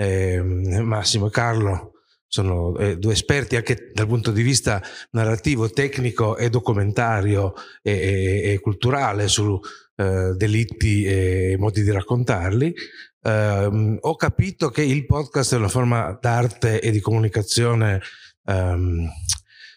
eh, Massimo e Carlo sono eh, due esperti anche dal punto di vista narrativo, tecnico e documentario e, e, e culturale su eh, delitti e modi di raccontarli. Um, ho capito che il podcast è una forma d'arte e di comunicazione um,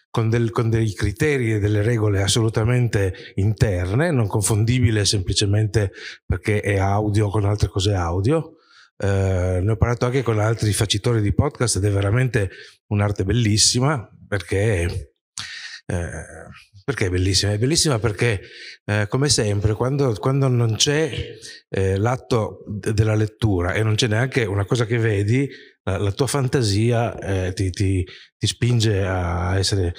con, del, con, dei criteri e delle regole assolutamente interne, non confondibile semplicemente perché è audio con altre cose audio. Eh, ne ho parlato anche con altri facitori di podcast ed è veramente un'arte bellissima perché, eh, perché è bellissima? È bellissima perché, eh, come sempre, quando, quando non c'è eh, l'atto della lettura e non c'è neanche una cosa che vedi, la, la tua fantasia eh, ti, ti, ti, spinge a essere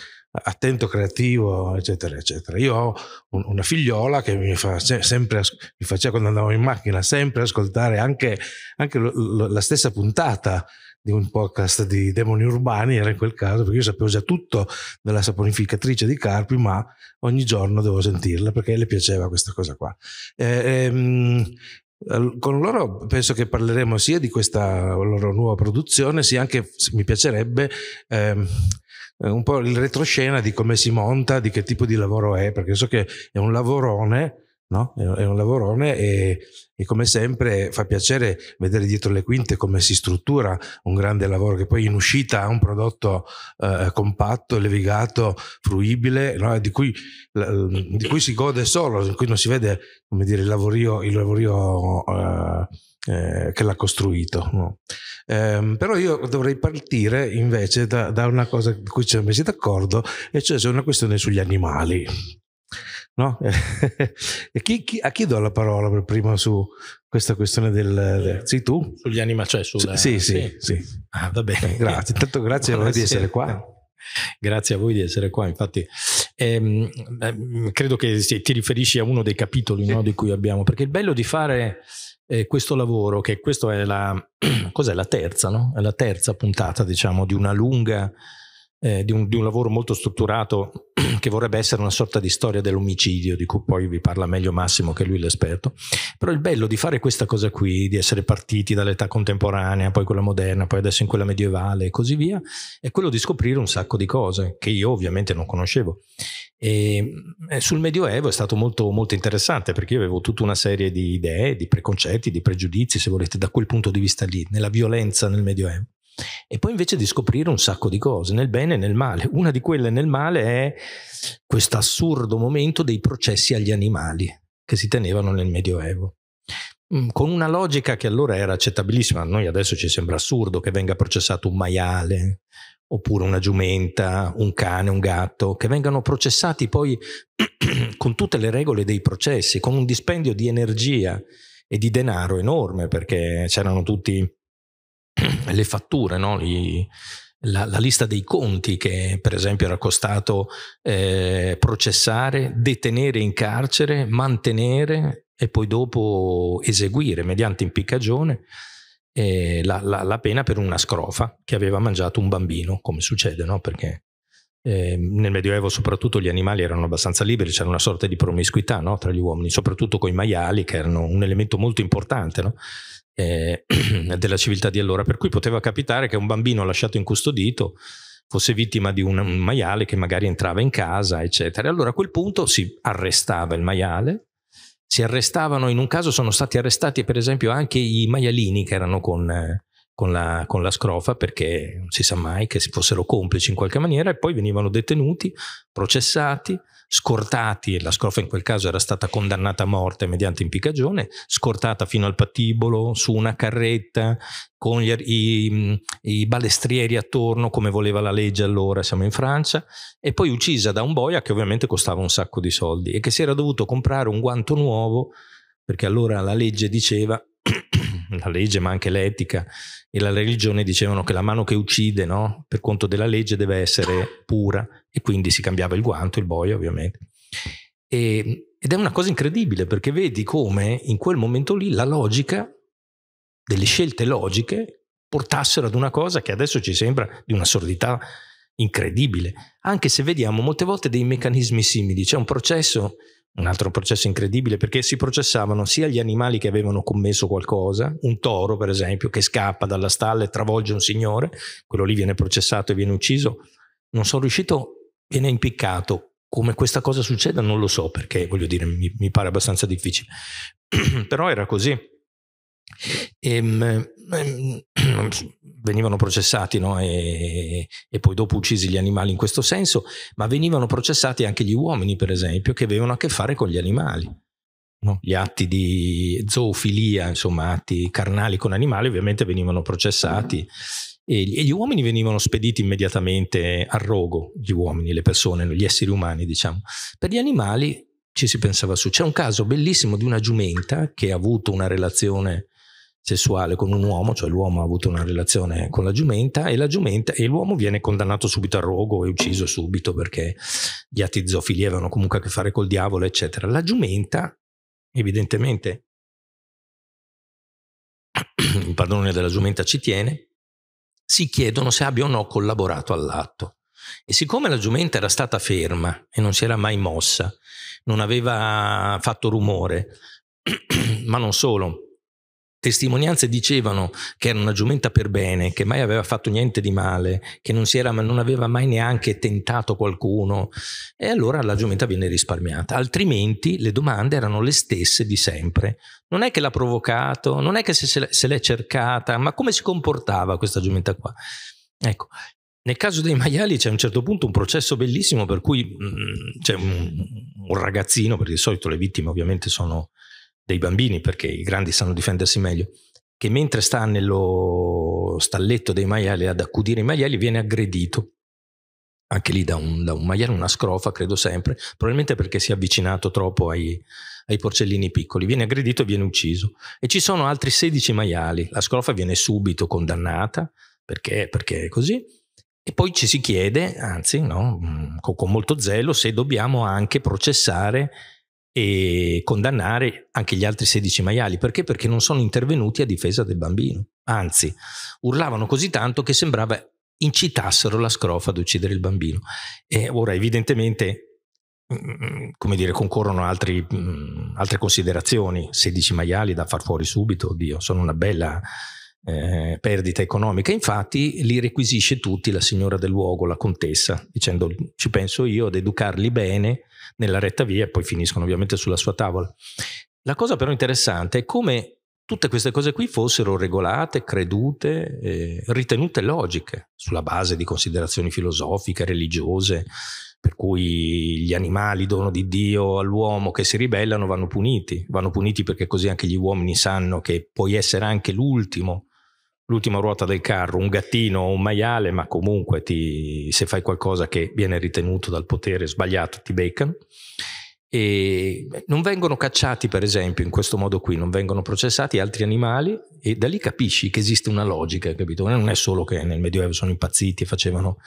attento, creativo, eccetera, eccetera. Io ho un, una figliola che mi, fa sempre, mi faceva quando andavo in macchina sempre ascoltare anche, anche lo, lo, la stessa puntata di un podcast di demoni urbani, era in quel caso, perché io sapevo già tutto della saponificatrice di Carpi, ma ogni giorno devo sentirla perché le piaceva questa cosa qua. Eh, ehm, con loro penso che parleremo sia di questa loro nuova produzione, sia anche, mi piacerebbe, eh, eh, un po' il retroscena di come si monta, di che tipo di lavoro è, perché so che è un lavorone, no? È un lavorone e, e, come sempre fa piacere vedere dietro le quinte come si struttura un grande lavoro che poi in uscita ha un prodotto eh, compatto, levigato, fruibile, no? di, cui, di, cui, si gode solo, in cui non si vede come dire, il lavorio, il lavorio eh, eh, che l'ha costruito. No? Eh, però io dovrei partire invece da, da una cosa di cui ci siamo messi d'accordo, e cioè c'è una questione sugli animali. No? chi, chi, a chi do la parola per prima su questa questione del... Sì, tu? Sugli animali, cioè sulla... Sì, sì, sì. sì. Ah, va bene. Eh, grazie. Intanto grazie a voi di essere qua. Grazie a voi di essere qua, infatti ehm, eh, credo che ti riferisci a uno dei capitoli sì. no, di cui abbiamo, perché il bello di fare eh, questo lavoro, che questa è la, cos'è, la terza, no? È la terza puntata, diciamo, di una lunga, eh, di, un, di, un, lavoro molto strutturato che vorrebbe essere una sorta di storia dell'omicidio, di cui poi vi parla meglio Massimo, che lui è l'esperto. Però il bello di fare questa cosa qui, di essere partiti dall'età contemporanea, poi quella moderna, poi adesso in quella medievale e così via, è quello di scoprire un sacco di cose che io ovviamente non conoscevo. E eh, sul Medioevo è stato molto, molto, interessante perché io avevo tutta una serie di idee, di preconcetti, di pregiudizi, se volete, da quel punto di vista lì, nella violenza nel Medioevo. E poi invece di scoprire un sacco di cose, nel bene e nel male. Una di quelle nel male è questo assurdo momento dei processi agli animali che si tenevano nel Medioevo mm, con una logica che allora era accettabilissima, a noi adesso ci sembra assurdo che venga processato un maiale, oppure una giumenta, un cane, un gatto, che vengano processati poi con tutte le regole dei processi, con un dispendio di energia e di denaro enorme, perché c'erano tutte le fatture, no? I, la, la, lista dei conti che per esempio era costato eh, processare, detenere in carcere, mantenere e poi dopo eseguire mediante impiccagione eh, la, la, la, pena per una scrofa che aveva mangiato un bambino, come succede, no? perché eh, nel Medioevo soprattutto gli animali erano abbastanza liberi, c'era una sorta di promiscuità no? tra gli uomini, soprattutto con i maiali, che erano un elemento molto importante no? eh, della civiltà di allora, per cui poteva capitare che un bambino lasciato incustodito fosse vittima di un, maiale che magari entrava in casa, eccetera. E allora a quel punto si arrestava il maiale, si arrestavano, in un caso sono stati arrestati per esempio anche i maialini che erano con, eh, con la, con la, scrofa perché non si sa mai che si fossero complici in qualche maniera e poi venivano detenuti, processati, scortati, la scrofa in quel caso era stata condannata a morte mediante impiccagione, scortata fino al patibolo su una carretta con gli, i, i balestrieri attorno come voleva la legge allora, siamo in Francia, e poi uccisa da un boia che ovviamente costava un sacco di soldi e che si era dovuto comprare un guanto nuovo perché allora la legge diceva la legge ma anche l'etica e la religione dicevano che la mano che uccide no? per conto della legge deve essere pura e quindi si cambiava il guanto, il boia ovviamente. E, ed è una cosa incredibile perché vedi come in quel momento lì la logica, delle scelte logiche, portassero ad una cosa che adesso ci sembra di una sordità incredibile, anche se vediamo molte volte dei meccanismi simili, c'è un processo un altro processo incredibile perché si processavano sia gli animali che avevano commesso qualcosa, un toro per esempio che scappa dalla stalla e travolge un signore, quello lì viene processato e viene ucciso, non sono riuscito, viene impiccato. Come questa cosa succeda non lo so perché voglio dire mi, mi pare abbastanza difficile, però era così. Ehm, Mm, venivano processati no? e, e, poi dopo uccisi gli animali in questo senso, ma venivano processati anche gli uomini, per esempio, che avevano a che fare con gli animali. No? Gli atti di zoofilia, insomma, atti carnali con animali, ovviamente venivano processati e, e gli uomini venivano spediti immediatamente a rogo, gli uomini, le persone, gli esseri umani, diciamo. Per gli animali ci si pensava su. C'è un caso bellissimo di una giumenta che ha avuto una relazione sessuale con un uomo, cioè l'uomo ha avuto una relazione con la giumenta e la giumenta e l'uomo viene condannato subito a rogo e ucciso subito perché gli atti zoofili avevano comunque a che fare col diavolo, eccetera. La giumenta, evidentemente, il padrone della giumenta ci tiene, si chiedono se abbia o no collaborato all'atto. E siccome la giumenta era stata ferma e non si era mai mossa, non aveva fatto rumore, ma non solo, testimonianze dicevano che era una giumenta per bene, che mai aveva fatto niente di male, che non, era, non aveva mai neanche tentato qualcuno e allora la giumenta viene risparmiata. Altrimenti le domande erano le stesse di sempre. Non è che l'ha provocato, non è che se, se l'è cercata, ma come si comportava questa giumenta qua? Ecco, nel caso dei maiali c'è a un certo punto un processo bellissimo per cui mh, mm, c'è un, un, ragazzino, perché di solito le vittime ovviamente sono dei bambini, perché i grandi sanno difendersi meglio, che mentre sta nello stalletto dei maiali ad accudire i maiali viene aggredito. Anche lì da un, da un maiale, una scrofa, credo sempre, probabilmente perché si è avvicinato troppo ai, ai porcellini piccoli, viene aggredito e viene ucciso. E ci sono altri 16 maiali, la scrofa viene subito condannata, perché, perché è così, e poi ci si chiede, anzi no, mm, con molto zelo, se dobbiamo anche processare e condannare anche gli altri 16 maiali. Perché? Perché non sono intervenuti a difesa del bambino. Anzi, urlavano così tanto che sembrava incitassero la scrofa ad uccidere il bambino. E ora, evidentemente, mm, mm, mm, come dire, concorrono altri, altre considerazioni. 16 maiali da far fuori subito, oddio, sono una bella... Eh, perdita economica. Infatti li requisisce tutti la signora del luogo, la contessa, dicendo ci penso io ad educarli bene nella retta via e poi finiscono ovviamente sulla sua tavola. La cosa però interessante è come tutte queste cose qui fossero regolate, credute, eh, ritenute logiche sulla base di considerazioni filosofiche, religiose, per cui gli animali, dono di Dio all'uomo che si ribellano, vanno puniti, vanno puniti perché così anche gli uomini sanno che puoi essere anche l'ultimo l'ultima ruota del carro, un gattino o un maiale, ma comunque ti, se fai qualcosa che viene ritenuto dal potere sbagliato ti beccano. E non vengono cacciati, per esempio, in questo modo qui, non vengono processati altri animali e da lì capisci che esiste una logica, capito? Non è solo che nel Medioevo sono impazziti e facevano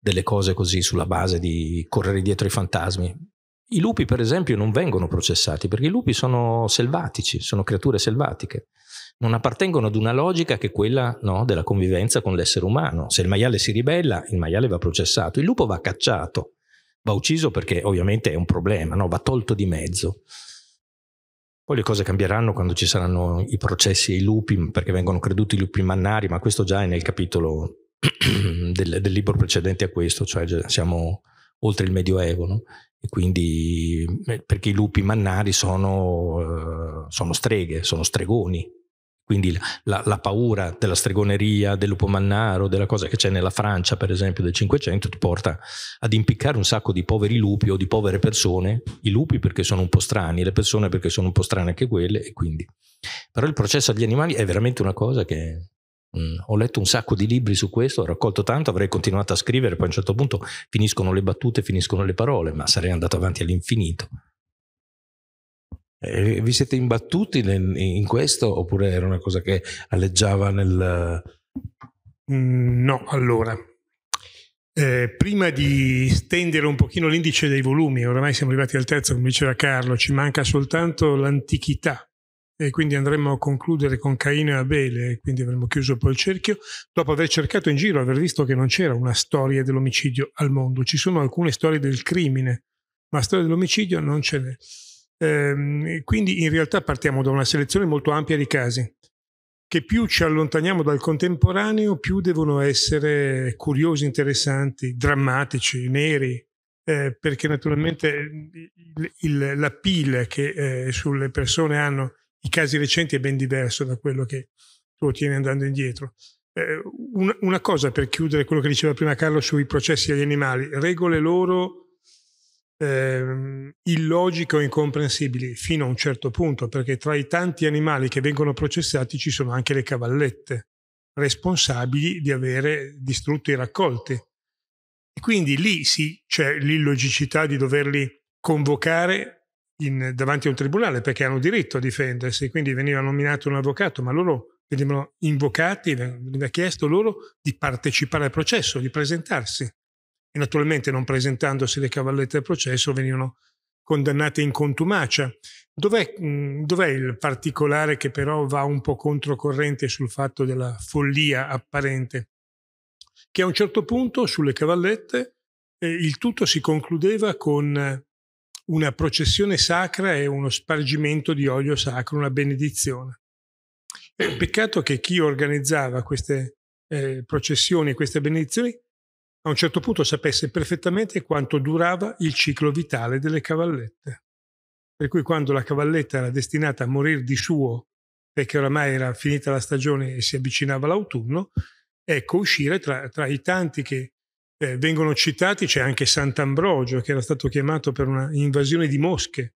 delle cose così sulla base di correre dietro ai fantasmi. I lupi, per esempio, non vengono processati perché i lupi sono selvatici, sono creature selvatiche non appartengono ad una logica che è quella no, della convivenza con l'essere umano. Se il maiale si ribella, il maiale va processato, il lupo va cacciato, va ucciso perché ovviamente è un problema, no? va tolto di mezzo. Poi le cose cambieranno quando ci saranno i processi e i lupi, perché vengono creduti i lupi mannari, ma questo già è nel capitolo del, del libro precedente a questo, cioè siamo oltre il Medioevo, no? e quindi eh, perché i lupi mannari sono, eh, sono streghe, sono stregoni, quindi la, la, paura della stregoneria, del lupo mannaro, della cosa che c'è nella Francia, per esempio, del Cinquecento, ti porta ad impiccare un sacco di poveri lupi o di povere persone, i lupi perché sono un po' strani, le persone perché sono un po' strane anche quelle, e quindi. Però il processo agli animali è veramente una cosa che. Mh, mm, ho letto un sacco di libri su questo, ho raccolto tanto, avrei continuato a scrivere, poi a un certo punto finiscono le battute, finiscono le parole, ma sarei andato avanti all'infinito. Eh, vi siete imbattuti nel, in questo oppure era una cosa che alleggiava nel... Mm, no, allora, eh, prima di stendere un pochino l'indice dei volumi, oramai siamo arrivati al terzo, come diceva Carlo, ci manca soltanto l'antichità e quindi andremo a concludere con Caino e Abele, quindi avremo chiuso poi il cerchio, dopo aver cercato in giro, aver visto che non c'era una storia dell'omicidio al mondo, ci sono alcune storie del crimine, ma storia dell'omicidio non ce n'è. Ehm, quindi in realtà partiamo da una selezione molto ampia di casi che più ci allontaniamo dal contemporaneo, più devono essere curiosi, interessanti, drammatici, neri, eh, perché naturalmente ehm, il, la pila che eh, sulle persone hanno i casi recenti è ben diverso da quello che tu ottieni andando indietro. Eh, un, una cosa per chiudere quello che diceva prima Carlo sui processi agli animali, regole loro eh, illogico e incomprensibile fino a un certo punto, perché tra i tanti animali che vengono processati ci sono anche le cavallette, responsabili di avere distrutto i raccolti. E quindi lì sì c'è l'illogicità di doverli convocare in, davanti a un tribunale perché hanno diritto a difendersi, quindi veniva nominato un avvocato, ma loro venivano invocati, veniva chiesto loro di partecipare al processo, di presentarsi e naturalmente non presentandosi le cavallette del processo venivano condannate in contumacia. Dov'è, dov'è il particolare che però va un po' controcorrente sul fatto della follia apparente? Che a un certo punto sulle cavallette eh, il tutto si concludeva con una processione sacra e uno spargimento di olio sacro, una benedizione. Eh, peccato che chi organizzava queste eh, processioni, queste benedizioni, a un certo punto sapesse perfettamente quanto durava il ciclo vitale delle cavallette. Per cui quando la cavalletta era destinata a morire di suo, perché oramai era finita la stagione e si avvicinava l'autunno, ecco uscire tra, tra i tanti che eh, vengono citati, c'è anche Sant'Ambrogio che era stato chiamato per una invasione di mosche.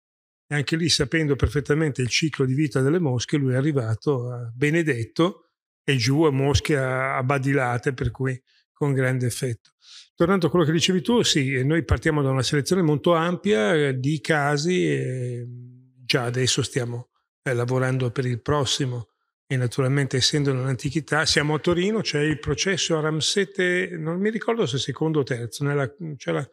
E anche lì, sapendo perfettamente il ciclo di vita delle mosche, lui è arrivato a Benedetto e giù a mosche abbadilate, per cui con grande effetto. Tornando a quello che dicevi tu, sì, noi partiamo da una selezione molto ampia eh, di casi e mm, già adesso stiamo eh, lavorando per il prossimo e naturalmente essendo nell'antichità siamo a Torino, c'è il processo a Ramsete, non mi ricordo se secondo o terzo, nella, c'è la,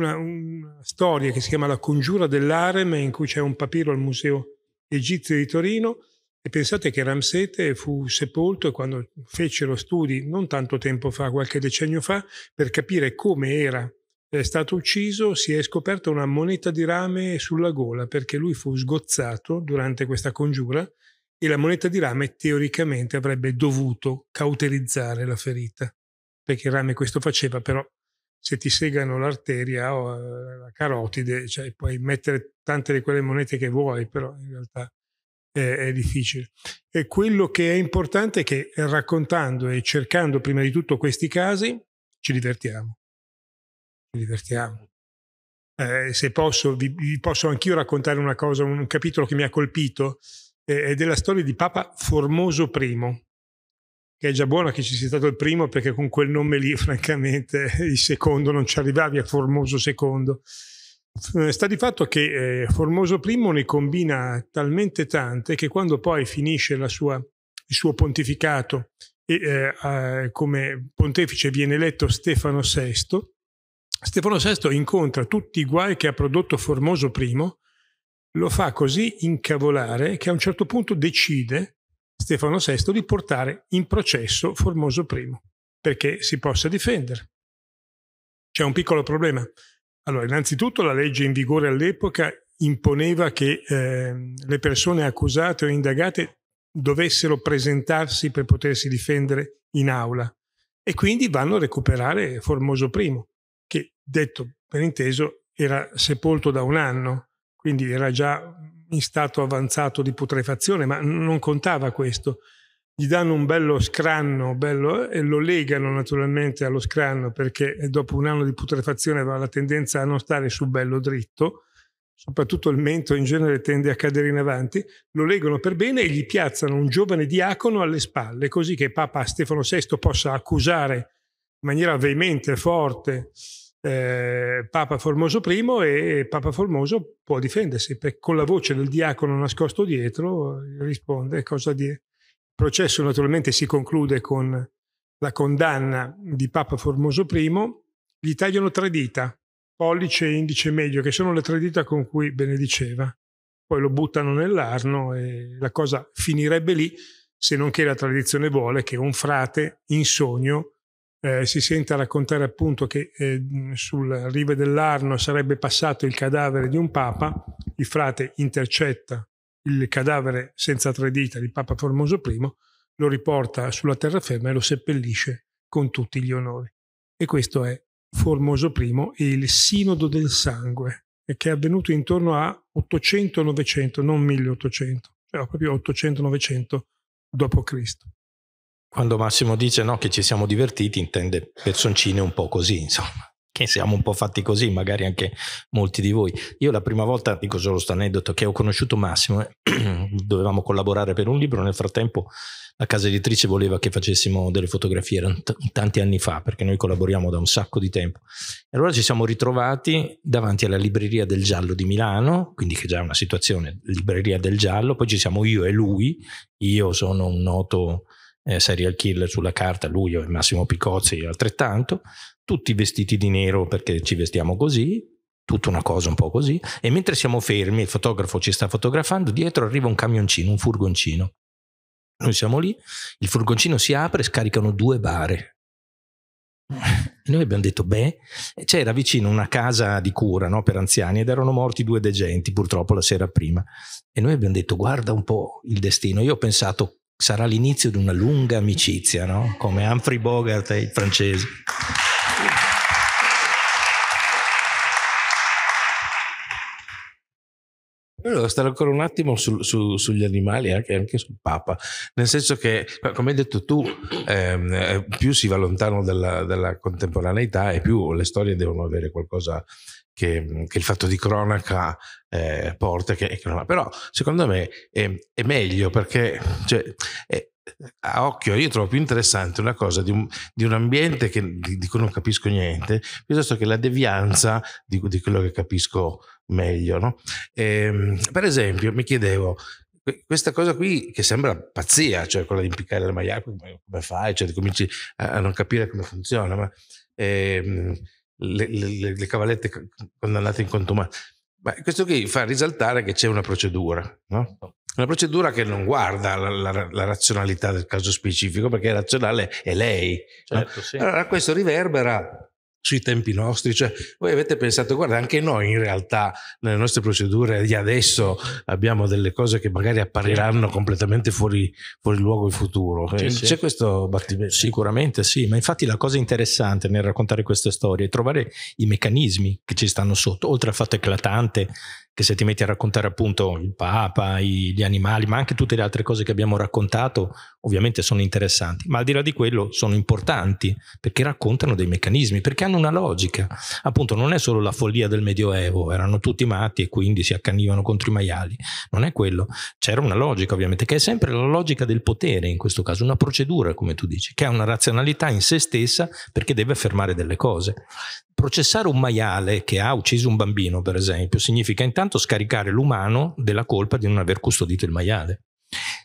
una, una, storia che si chiama La congiura dell'Arem in cui c'è un papiro al Museo Egizio di Torino e pensate che Ramsete fu sepolto quando fecero studi non tanto tempo fa, qualche decennio fa, per capire come era è stato ucciso, si è scoperta una moneta di rame sulla gola perché lui fu sgozzato durante questa congiura e la moneta di rame teoricamente avrebbe dovuto cauterizzare la ferita, perché il rame questo faceva, però se ti segano l'arteria o eh, la carotide, cioè puoi mettere tante di quelle monete che vuoi, però in realtà eh, è difficile. E quello che è importante è che raccontando e cercando prima di tutto questi casi ci divertiamo. Ci divertiamo. Eh, se posso, vi, vi posso anch'io raccontare una cosa, un, capitolo che mi ha colpito, eh, è della storia di Papa Formoso I, che è già buono che ci sia stato il primo perché con quel nome lì francamente il secondo non ci arrivavi a Formoso II eh, sta di fatto che eh, Formoso I ne combina talmente tante che quando poi finisce sua, il suo pontificato e eh, come pontefice viene eletto Stefano VI, Stefano VI incontra tutti i guai che ha prodotto Formoso I, lo fa così incavolare che a un certo punto decide Stefano VI di portare in processo Formoso I perché si possa difendere. C'è un piccolo problema. Allora, innanzitutto la legge in vigore all'epoca imponeva che eh, le persone accusate o indagate dovessero presentarsi per potersi difendere in aula e quindi vanno a recuperare Formoso I, che detto per inteso era sepolto da un anno, quindi era già in stato avanzato di putrefazione, ma non contava questo gli danno un bello scranno bello, e lo legano naturalmente allo scranno perché eh, dopo un anno di putrefazione aveva la tendenza a non stare su bello dritto, soprattutto il mento in genere tende a cadere in avanti, lo legano per bene e gli piazzano un giovane diacono alle spalle, così che Papa Stefano VI possa accusare in maniera veemente, forte, eh, Papa Formoso I e Papa Formoso può difendersi, perché con la voce del diacono nascosto dietro eh, risponde cosa, dire processo naturalmente si conclude con la condanna di Papa Formoso I, gli tagliano tre dita, pollice e indice medio, che sono le tre dita con cui benediceva. Poi lo buttano nell'arno e la cosa finirebbe lì, se non che la tradizione vuole che un frate in sogno eh, si senta raccontare appunto che eh, sul rive dell'Arno sarebbe passato il cadavere di un papa, il frate intercetta il cadavere senza tre dita di Papa Formoso I, lo riporta sulla terraferma e lo seppellisce con tutti gli onori. E questo è Formoso I e il Sinodo del Sangue, che è avvenuto intorno a 800-900, non 1800, cioè proprio 800-900 d.C. Quando Massimo dice no, che ci siamo divertiti, intende personcine un po' così, insomma che siamo un po' fatti così, magari anche molti di voi. Io la prima volta, dico solo questo aneddoto, che ho conosciuto Massimo, eh, dovevamo collaborare per un libro, nel frattempo la casa editrice voleva che facessimo delle fotografie, erano t- tanti anni fa, perché noi collaboriamo da un sacco di tempo. E allora ci siamo ritrovati davanti alla Libreria del Giallo di Milano, quindi che già è una situazione, Libreria del Giallo, poi ci siamo io e lui, io sono un noto eh, serial killer sulla carta, lui e Massimo Picozzi altrettanto, tutti vestiti di nero perché ci vestiamo così, tutta una cosa un po' così, e mentre siamo fermi, il fotografo ci sta fotografando, dietro arriva un camioncino, un furgoncino. Noi siamo lì, il furgoncino si apre scaricano due bare. E noi abbiamo detto, beh, c'era vicino una casa di cura no, per anziani ed erano morti due degenti purtroppo la sera prima. E noi abbiamo detto, guarda un po' il destino. Io ho pensato, sarà l'inizio di una lunga amicizia, no? come Humphrey Bogart e eh, il francese. Io stare ancora un attimo su, su, sugli animali e anche, anche, sul Papa, nel senso che, come hai detto tu, ehm, eh, più si va lontano dalla, dalla, contemporaneità e più le storie devono avere qualcosa che, che il fatto di cronaca eh, porta, che, che, non ha. Però secondo me è, è meglio perché... Cioè, è, a occhio io trovo più interessante una cosa di un, di un ambiente che, di, di, cui non capisco niente piuttosto che la devianza di, di quello che capisco meglio. No? E, ehm, per esempio, mi chiedevo, questa cosa qui che sembra pazzia, cioè quella di impiccare le maiale, come fai? Cioè, cominci a non capire come funziona, ma ehm, le, le, le, cavallette condannate in contumacia. Ma questo qui fa risaltare che c'è una procedura, no? Una procedura che non guarda la, la, la, razionalità del caso specifico, perché razionale è lei. Certo, no? sì. Allora questo riverbera sui tempi nostri, cioè voi avete pensato, guarda, anche noi in realtà nelle nostre procedure di adesso abbiamo delle cose che magari appariranno certo. completamente fuori, fuori luogo in futuro. Sì, C'è sì. questo battimento? Sicuramente sì, ma infatti la cosa interessante nel raccontare queste storie è trovare i meccanismi che ci stanno sotto, oltre al fatto eclatante che se ti metti a raccontare appunto il Papa, i, gli animali, ma anche tutte le altre cose che abbiamo raccontato, ovviamente sono interessanti, ma al di là di quello sono importanti perché raccontano dei meccanismi, perché hanno una logica. Appunto non è solo la follia del Medioevo, erano tutti matti e quindi si accanivano contro i maiali, non è quello. C'era una logica ovviamente, che è sempre la logica del potere in questo caso, una procedura come tu dici, che ha una razionalità in se stessa perché deve affermare delle cose processare un maiale che ha ucciso un bambino, per esempio, significa intanto scaricare l'umano della colpa di non aver custodito il maiale.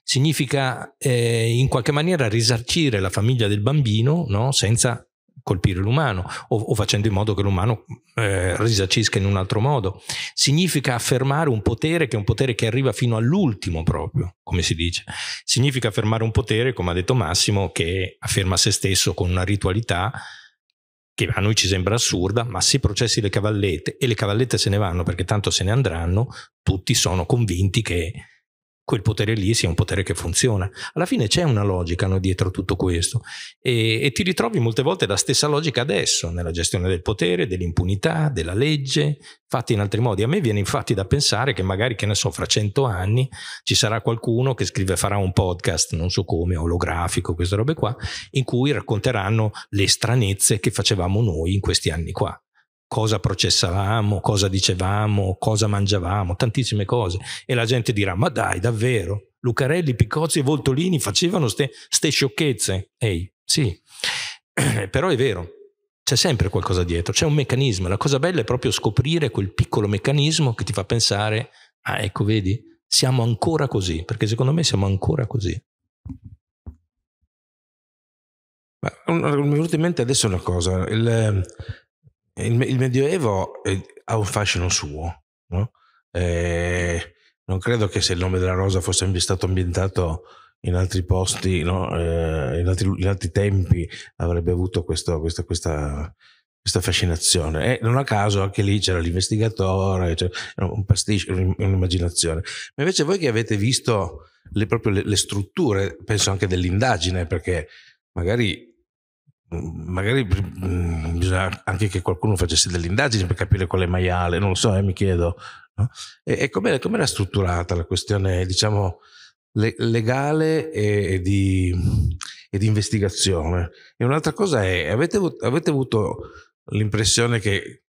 Significa eh, in qualche maniera risarcire la famiglia del bambino no? senza colpire l'umano o, o, facendo in modo che l'umano eh, risarcisca in un altro modo. Significa affermare un potere che è un potere che arriva fino all'ultimo proprio, come si dice. Significa affermare un potere, come ha detto Massimo, che afferma se stesso con una ritualità che a noi ci sembra assurda, ma se processi le cavallette e le cavallette se ne vanno perché tanto se ne andranno, tutti sono convinti che quel potere lì sia un potere che funziona. Alla fine c'è una logica no, dietro tutto questo e, e, ti ritrovi molte volte la stessa logica adesso nella gestione del potere, dell'impunità, della legge, fatti in altri modi. A me viene infatti da pensare che magari, che ne so, fra cento anni ci sarà qualcuno che scrive, farà un podcast, non so come, olografico, queste robe qua, in cui racconteranno le stranezze che facevamo noi in questi anni qua cosa processavamo, cosa dicevamo, cosa mangiavamo, tantissime cose. E la gente dirà, ma dai, davvero? Lucarelli, Piccozzi e Voltolini facevano queste sciocchezze. Ehi, sì, però è vero, c'è sempre qualcosa dietro, c'è un meccanismo. La cosa bella è proprio scoprire quel piccolo meccanismo che ti fa pensare, ah ecco, vedi, siamo ancora così, perché secondo me siamo ancora così. Mi è venuta in mente adesso una cosa, il, eh, il, il Medioevo è, ha un fascino suo, no? eh, non credo che se il nome della rosa fosse stato ambientato in altri posti, no? eh, in, altri, in, altri, tempi, avrebbe avuto questo, questo, questa, questa, fascinazione. E non a caso anche lì c'era l'investigatore, cioè un pasticcio, un'immaginazione. Ma invece voi che avete visto le, proprio le, le strutture, penso anche dell'indagine, perché magari magari mm, bisogna anche che qualcuno facesse delle indagini per capire quale maiale, non lo so, eh, mi chiedo. No? E, e come era strutturata la questione, diciamo, le, legale e, e, di, e, di, investigazione? E un'altra cosa è, avete, avete avuto l'impressione che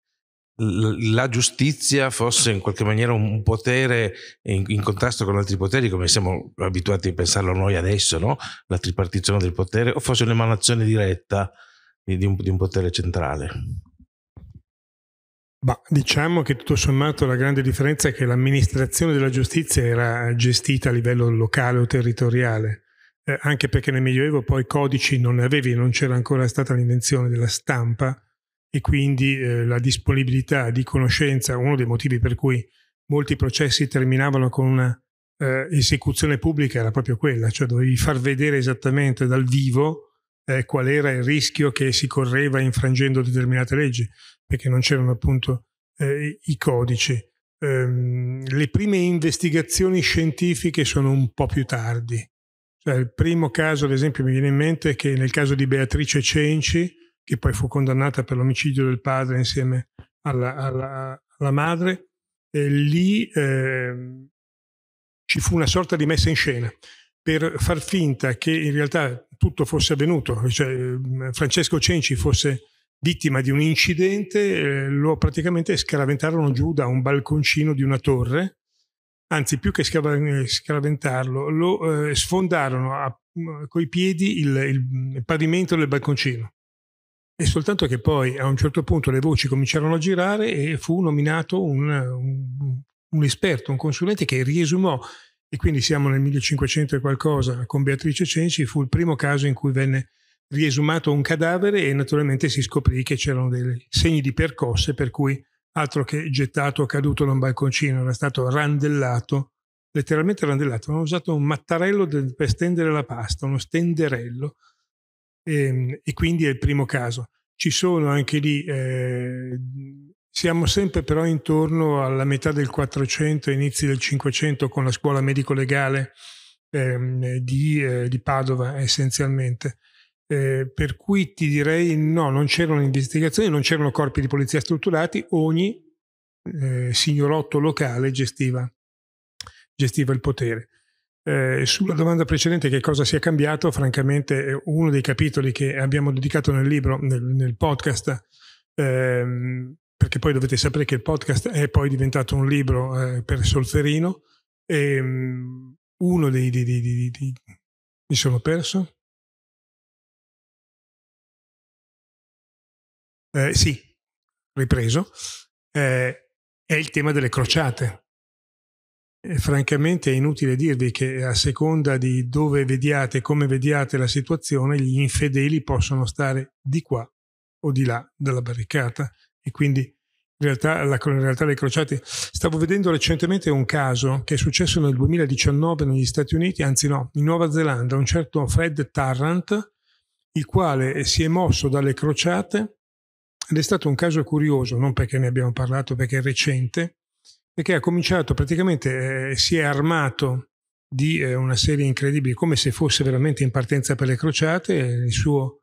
la giustizia fosse in qualche maniera un potere in, in, contrasto con altri poteri, come siamo abituati a pensarlo noi adesso, no? la tripartizione del potere, o fosse un'emanazione diretta di un, di un potere centrale? Bah, diciamo che tutto sommato la grande differenza è che l'amministrazione della giustizia era gestita a livello locale o territoriale, eh, anche perché nel Medioevo poi codici non ne avevi, non c'era ancora stata l'invenzione della stampa e quindi eh, la disponibilità di conoscenza, uno dei motivi per cui molti processi terminavano con una eh, esecuzione pubblica era proprio quella, cioè dovevi far vedere esattamente dal vivo eh, qual era il rischio che si correva infrangendo determinate leggi, perché non c'erano appunto eh, i codici. Ehm, le prime investigazioni scientifiche sono un po' più tardi. Cioè, il primo caso, ad esempio, mi viene in mente che nel caso di Beatrice Cenci, che poi fu condannata per l'omicidio del padre insieme alla, alla, alla madre, e lì eh, ci fu una sorta di messa in scena per far finta che in realtà tutto fosse avvenuto, cioè mm, Francesco Cenci fosse vittima di un incidente, eh, lo praticamente scaraventarono giù da un balconcino di una torre, anzi più che eh, scaraventarlo, lo eh, sfondarono mm, coi piedi il, il, pavimento del balconcino. È soltanto che poi a un certo punto le voci cominciarono a girare e fu nominato un, un, un esperto, un consulente che riesumò e quindi siamo nel 1500 e qualcosa con Beatrice Cenci, fu il primo caso in cui venne riesumato un cadavere e naturalmente si scoprì che c'erano dei segni di percosse per cui altro che gettato o caduto da un balconcino era stato randellato, letteralmente randellato, hanno usato un mattarello per stendere la pasta, uno stenderello e, ehm, e quindi è il primo caso. Ci sono anche lì, eh, siamo sempre però intorno alla metà del 400, inizi del 500 con la scuola medico-legale ehm, di, eh, di, Padova essenzialmente. Eh, per cui ti direi no, non c'erano investigazioni, non c'erano corpi di polizia strutturati, ogni eh, signorotto locale gestiva, gestiva il potere. Eh, sulla domanda precedente che cosa si è cambiato, francamente eh, uno dei capitoli che abbiamo dedicato nel libro, nel, nel podcast, ehm, perché poi dovete sapere che il podcast è poi diventato un libro eh, per Solferino, e um, uno dei, dei, dei, dei... mi sono perso? Eh, sì, ripreso, eh, è il tema delle crociate e eh, francamente è inutile dirvi che eh, a seconda di dove vediate e come vediate la situazione, gli infedeli possono stare di qua o di là dalla barricata e quindi in realtà la in realtà dei crociati. Stavo vedendo recentemente un caso che è successo nel 2019 negli Stati Uniti, anzi no, in Nuova Zelanda, un certo Fred Tarrant, il quale eh, si è mosso dalle crociate ed è stato un caso curioso, non perché ne abbiamo parlato, perché è recente, perché ha cominciato praticamente, eh, si è armato di eh, una serie incredibile, come se fosse veramente in partenza per le crociate, il suo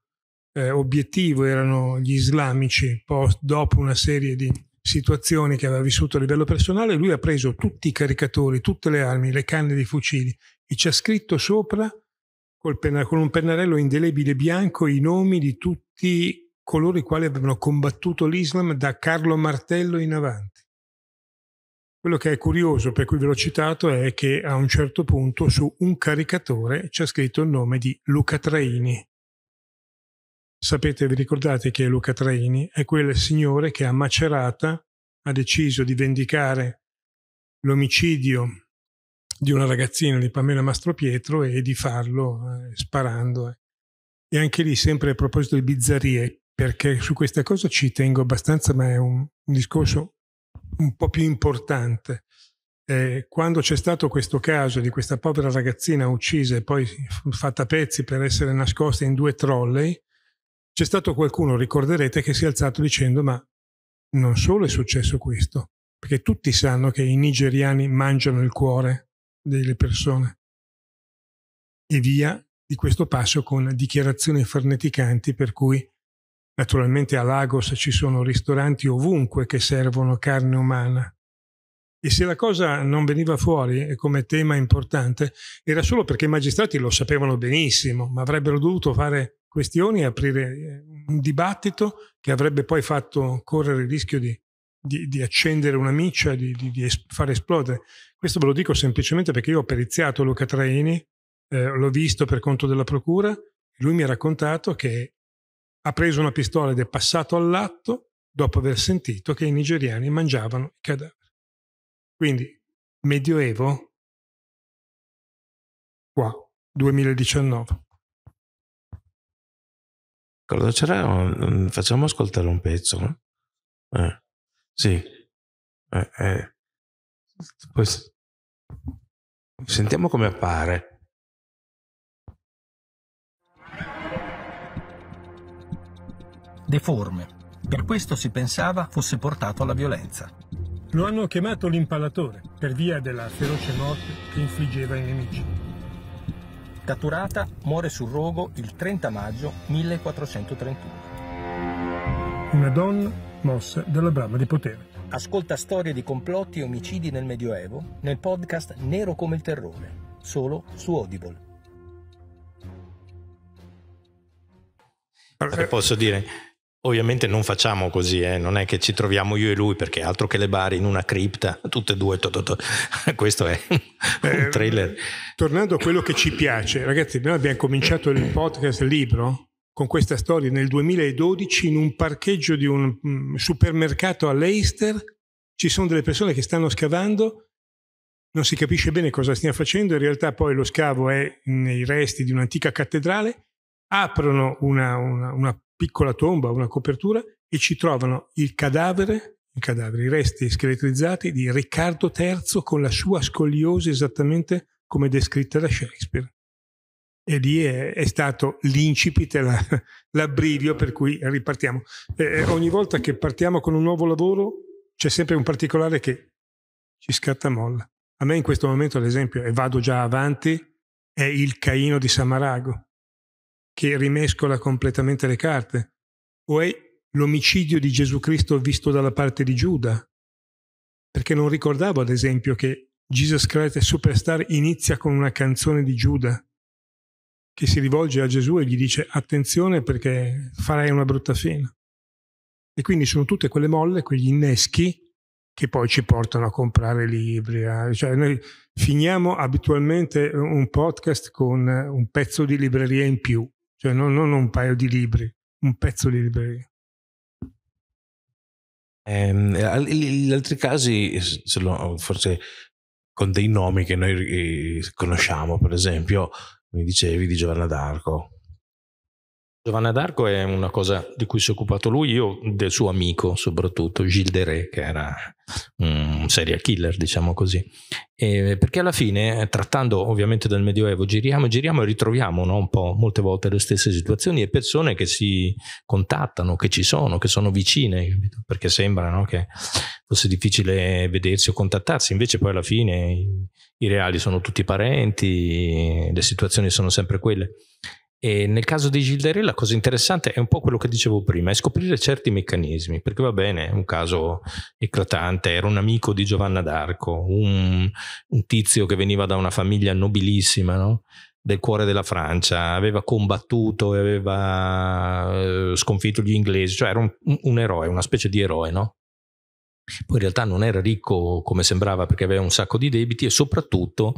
eh, obiettivo erano gli islamici, post, dopo una serie di situazioni che aveva vissuto a livello personale, lui ha preso tutti i caricatori, tutte le armi, le canne dei fucili e ci ha scritto sopra penna, con un pennarello indelebile bianco i nomi di tutti coloro i quali avevano combattuto l'Islam da Carlo Martello in avanti. Quello che è curioso, per cui ve l'ho citato, è che a un certo punto su un caricatore c'è scritto il nome di Luca Traini. Sapete, vi ricordate che Luca Traini è quel signore che a Macerata ha deciso di vendicare l'omicidio di una ragazzina di Pamela Mastro Pietro e di farlo eh, sparando. Eh. E anche lì, sempre a proposito di bizzarrie, perché su questa cosa ci tengo abbastanza, ma è un, un discorso un po' più importante. Eh, quando c'è stato questo caso di questa povera ragazzina uccisa e poi fatta a pezzi per essere nascosta in due trolley, c'è stato qualcuno, ricorderete, che si è alzato dicendo ma non solo è successo questo, perché tutti sanno che i nigeriani mangiano il cuore delle persone. E via di questo passo con dichiarazioni farneticanti per cui Naturalmente a Lagos ci sono ristoranti ovunque che servono carne umana. E se la cosa non veniva fuori come tema importante, era solo perché i magistrati lo sapevano benissimo, ma avrebbero dovuto fare questioni e aprire eh, un dibattito che avrebbe poi fatto correre il rischio di, di, di accendere una miccia, di, di es- far esplodere. Questo ve lo dico semplicemente perché io ho periziato Luca Traini, eh, l'ho visto per conto della Procura, lui mi ha raccontato che ha preso una pistola ed è passato all'atto dopo aver sentito che i nigeriani mangiavano i cadaveri. Quindi, medioevo, qua, 2019. Ricordo c'era, mm, facciamo ascoltare un pezzo, no? Eh, sì. Eh, eh. Poi, sentiamo come appare. deforme. Per questo si pensava fosse portato alla violenza. Lo hanno chiamato l'impalatore per via della feroce morte che infliggeva ai nemici. Catturata, muore sul rogo il 30 maggio 1431. Una donna mossa dalla brama di potere. Ascolta storie di complotti e omicidi nel Medioevo nel podcast Nero come il terrore, solo su Audible. Che posso dire? Ovviamente non facciamo così, eh? non è che ci troviamo io e lui perché altro che le bari in una cripta, tutte e due, to, to, to. questo è un ehm, trailer. Eh, tornando a quello che ci piace, ragazzi, noi abbiamo cominciato il podcast libro con questa storia nel 2012 in un parcheggio di un mm, supermercato a Leicester, ci sono delle persone che stanno scavando, non si capisce bene cosa stia facendo, in realtà poi lo scavo è nei resti di un'antica cattedrale, aprono una, una, una piccola tomba, una copertura e ci trovano il cadavere, il cadavere, i resti scheletrizzati di Riccardo III con la sua scoliosi esattamente come descritta da Shakespeare. E lì è, è stato l'incipit, la, l'abbrivio per cui ripartiamo. Eh, ogni volta che partiamo con un nuovo lavoro c'è sempre un particolare che ci scatta molla. A me in questo momento, ad esempio, e vado già avanti, è il Caino di Samarago che rimescola completamente le carte? O è l'omicidio di Gesù Cristo visto dalla parte di Giuda? Perché non ricordavo, ad esempio, che Jesus Christ Superstar inizia con una canzone di Giuda che si rivolge a Gesù e gli dice attenzione perché farai una brutta fine. E quindi sono tutte quelle molle, quegli inneschi che poi ci portano a comprare libri. A... Cioè noi finiamo abitualmente un podcast con un pezzo di libreria in più cioè non, non un paio di libri, un pezzo di libri. Ehm, gli altri casi sono forse con dei nomi che noi eh, conosciamo, per esempio mi dicevi di Giovanna d'Arco, Giovanna d'Arco è una cosa di cui si è occupato lui, io del suo amico soprattutto, Gilles de Re, che era un serial killer, diciamo così. E perché alla fine, trattando ovviamente del Medioevo, giriamo e giriamo e ritroviamo no, un po' molte volte le stesse situazioni e persone che si contattano, che ci sono, che sono vicine, perché sembra no, che fosse difficile vedersi o contattarsi, invece poi alla fine i, i reali sono tutti parenti, le situazioni sono sempre quelle. E nel caso di Gilderé la cosa interessante è un po' quello che dicevo prima, è scoprire certi meccanismi, perché va bene, un caso eclatante, era un amico di Giovanna d'Arco, un, un tizio che veniva da una famiglia nobilissima, no? del cuore della Francia, aveva combattuto e aveva eh, sconfitto gli inglesi, cioè era un, un eroe, una specie di eroe, no? Poi in realtà non era ricco come sembrava perché aveva un sacco di debiti e soprattutto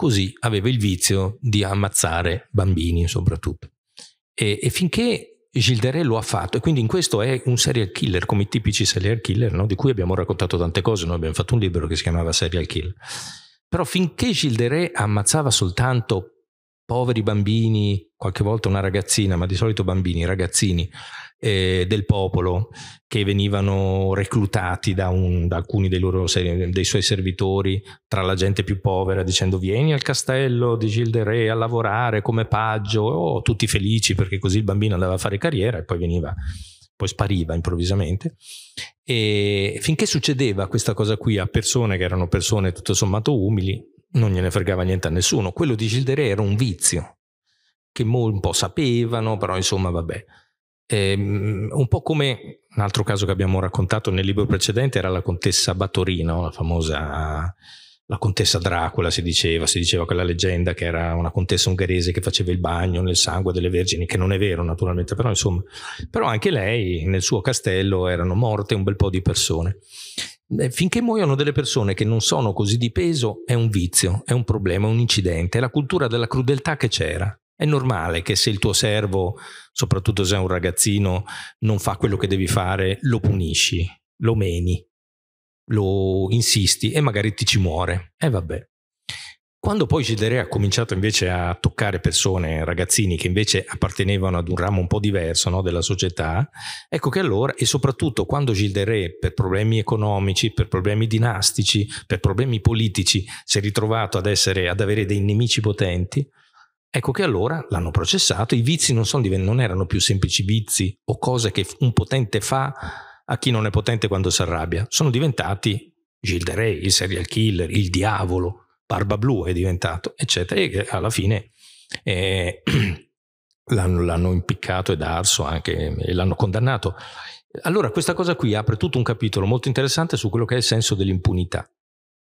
Così aveva il vizio di ammazzare bambini soprattutto. E, e finché Gilderé lo ha fatto, e quindi in questo è un serial killer, come i tipici serial killer, no? di cui abbiamo raccontato tante cose, noi abbiamo fatto un libro che si chiamava Serial Killer. Però finché Gilderé ammazzava soltanto poveri bambini, qualche volta una ragazzina, ma di solito bambini, ragazzini, eh, del popolo che venivano reclutati da, un, da alcuni dei, loro, dei, suoi servitori tra la gente più povera dicendo vieni al castello di Gilles de Re a lavorare come paggio, oh, tutti felici perché così il bambino andava a fare carriera e poi veniva poi spariva improvvisamente. E finché succedeva questa cosa qui a persone che erano persone tutto sommato umili, non gliene fregava niente a nessuno. Quello di Gildere era un vizio che un po' sapevano, però insomma vabbè. Ehm, un po' come un altro caso che abbiamo raccontato nel libro precedente era la contessa Batorino, la famosa la contessa Dracula si diceva, si diceva quella leggenda che era una contessa ungherese che faceva il bagno nel sangue delle vergini, che non è vero naturalmente, però insomma, però anche lei nel suo castello erano morte un bel po' di persone. Eh, finché muoiono delle persone che non sono così di peso è un vizio, è un problema, è un incidente, è la cultura della crudeltà che c'era. È normale che se il tuo servo, soprattutto se è un ragazzino, non fa quello che devi fare, lo punisci, lo meni, lo insisti e magari ti ci muore. E eh vabbè. Quando poi Gidere ha cominciato invece a toccare persone, ragazzini che invece appartenevano ad un ramo un po' diverso no, della società, ecco che allora, e soprattutto quando Gilderé per problemi economici, per problemi dinastici, per problemi politici si è ritrovato ad, essere, ad avere dei nemici potenti, Ecco che allora l'hanno processato, i vizi non, diven- non erano più semplici vizi o cose che un potente fa a chi non è potente quando si arrabbia, sono diventati Gilles de Ray, il serial killer, il diavolo, Barba Blu è diventato, eccetera, e alla fine eh, l'hanno, l'hanno, impiccato ed arso anche, e l'hanno condannato. Allora questa cosa qui apre tutto un capitolo molto interessante su quello che è il senso dell'impunità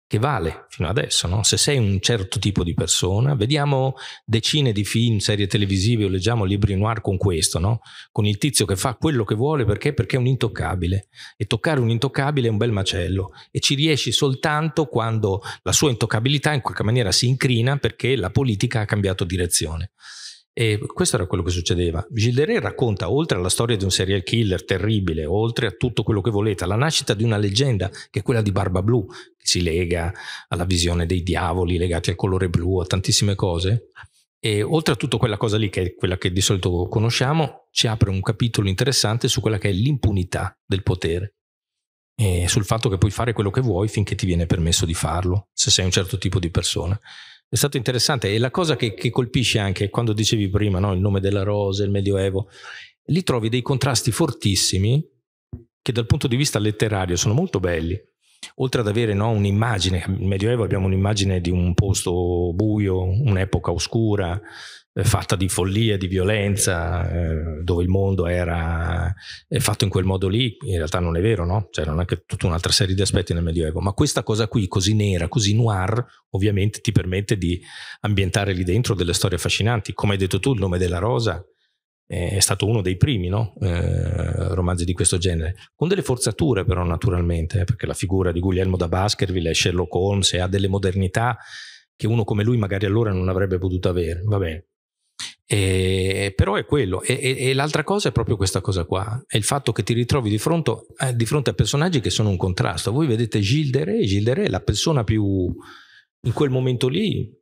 che vale fino adesso. No? Se sei un certo tipo di persona, vediamo decine di film, serie televisive o leggiamo libri noir con questo, no? con il tizio che fa quello che vuole perché? perché è un intoccabile e toccare un intoccabile è un bel macello e ci riesci soltanto quando la sua intoccabilità in qualche maniera si incrina perché la politica ha cambiato direzione. E questo era quello che succedeva. Gilderé racconta, oltre alla storia di un serial killer terribile, oltre a tutto quello che volete, la nascita di una leggenda che è quella di Barba Blu, che si lega alla visione dei diavoli legati al colore blu, a tantissime cose. E oltre a tutta quella cosa lì, che è quella che di solito conosciamo, ci apre un capitolo interessante su quella che è l'impunità del potere. E sul fatto che puoi fare quello che vuoi finché ti viene permesso di farlo, se sei un certo tipo di persona. È stato interessante e la cosa che, che colpisce anche quando dicevi prima no? il nome della rosa, il medioevo, lì trovi dei contrasti fortissimi che dal punto di vista letterario sono molto belli. Oltre ad avere no, un'immagine, nel Medioevo abbiamo un'immagine di un posto buio, un'epoca oscura, eh, fatta di follia, di violenza, eh, dove il mondo era eh, fatto in quel modo lì, in realtà non è vero, no? C'erano cioè, anche tutta un'altra serie di aspetti nel Medioevo, ma questa cosa qui, così nera, così noir, ovviamente ti permette di ambientare lì dentro delle storie affascinanti. Come hai detto tu, il nome della rosa è stato uno dei primi no? eh, romanzi di questo genere, con delle forzature però naturalmente, perché la figura di Guglielmo da Baskerville è Sherlock Holmes e ha delle modernità che uno come lui magari allora non avrebbe potuto avere, va bene, e, eh, però è quello. E, e, e, l'altra cosa è proprio questa cosa qua: è il fatto che ti ritrovi di fronte, eh, di fronte a personaggi che sono un contrasto. Voi vedete Gilles de Re, è la persona più in quel momento lì,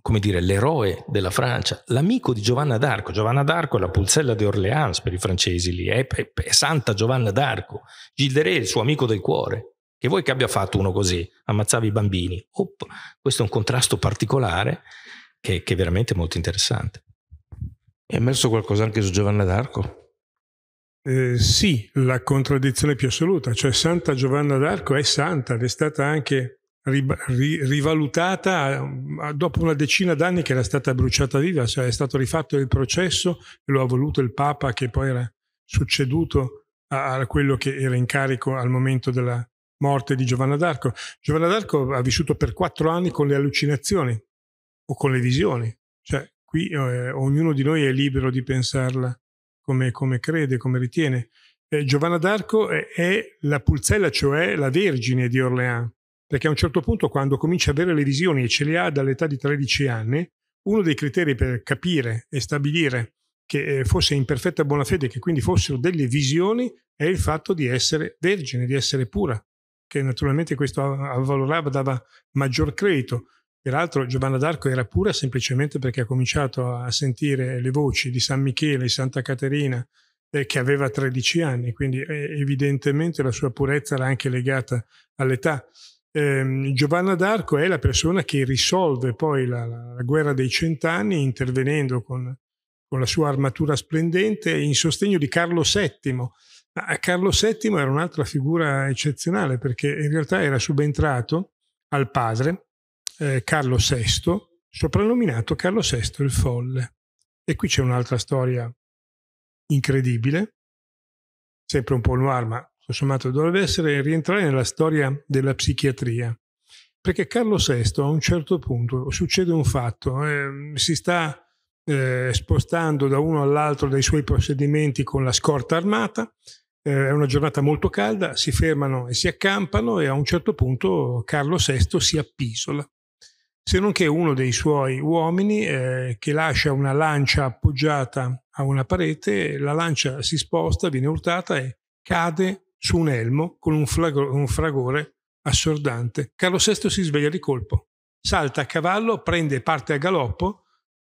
come dire, l'eroe della Francia, l'amico di Giovanna d'Arco. Giovanna d'Arco è la pulsella di Orleans per i francesi lì, è, è, è Santa Giovanna d'Arco. Gilles de Re è il suo amico del cuore. Che vuoi che abbia fatto uno così? ammazzava i bambini. Oh, questo è un contrasto particolare che, che è veramente molto interessante. È emerso qualcosa anche su Giovanna d'Arco? Eh, sì, la contraddizione più assoluta, cioè Santa Giovanna d'Arco è santa ed è stata anche rivalutata mm, dopo una decina d'anni che era stata bruciata viva, cioè è stato rifatto il processo e lo ha voluto il Papa che poi era succeduto a, quello che era in carico al momento della morte di Giovanna d'Arco. Giovanna d'Arco ha vissuto per quattro anni con le allucinazioni o con le visioni, Qui eh, ognuno di noi è libero di pensarla come, come crede, come ritiene. Eh, Giovanna d'Arco è, è la pulzella, cioè la vergine di Orléans, perché a un certo punto quando comincia a avere le visioni e ce le ha dall'età di 13 anni, uno dei criteri per capire e stabilire che eh, fosse in perfetta buona fede, che quindi fossero delle visioni, è il fatto di essere vergine, di essere pura, che naturalmente questo avvalorava, dava maggior credito. Peraltro Giovanna d'Arco era pura semplicemente perché ha cominciato a sentire le voci di San Michele, e Santa Caterina, eh, che aveva 13 anni, quindi eh, evidentemente la sua purezza era anche legata all'età. Eh, Giovanna d'Arco è la persona che risolve poi la, la guerra dei cent'anni intervenendo con, con la sua armatura splendente in sostegno di Carlo VII. Ma eh, Carlo VII era un'altra figura eccezionale perché in realtà era subentrato al padre, eh, Carlo VI, soprannominato Carlo VI il Folle. E qui c'è un'altra storia incredibile, sempre un po' noir, ma insomma dovrebbe essere rientrare nella storia della psichiatria. Perché Carlo VI a un certo punto succede un fatto, eh, si sta eh, spostando da uno all'altro dei suoi possedimenti con la scorta armata, eh, è una giornata molto calda, si fermano e si accampano e a un certo punto Carlo VI si appisola se non che uno dei suoi uomini eh, che lascia una lancia appoggiata a una parete, la lancia si sposta, viene urtata e cade su un elmo con un, flagro- un fragore assordante. Carlo VI si sveglia di colpo, salta a cavallo, prende parte a galoppo,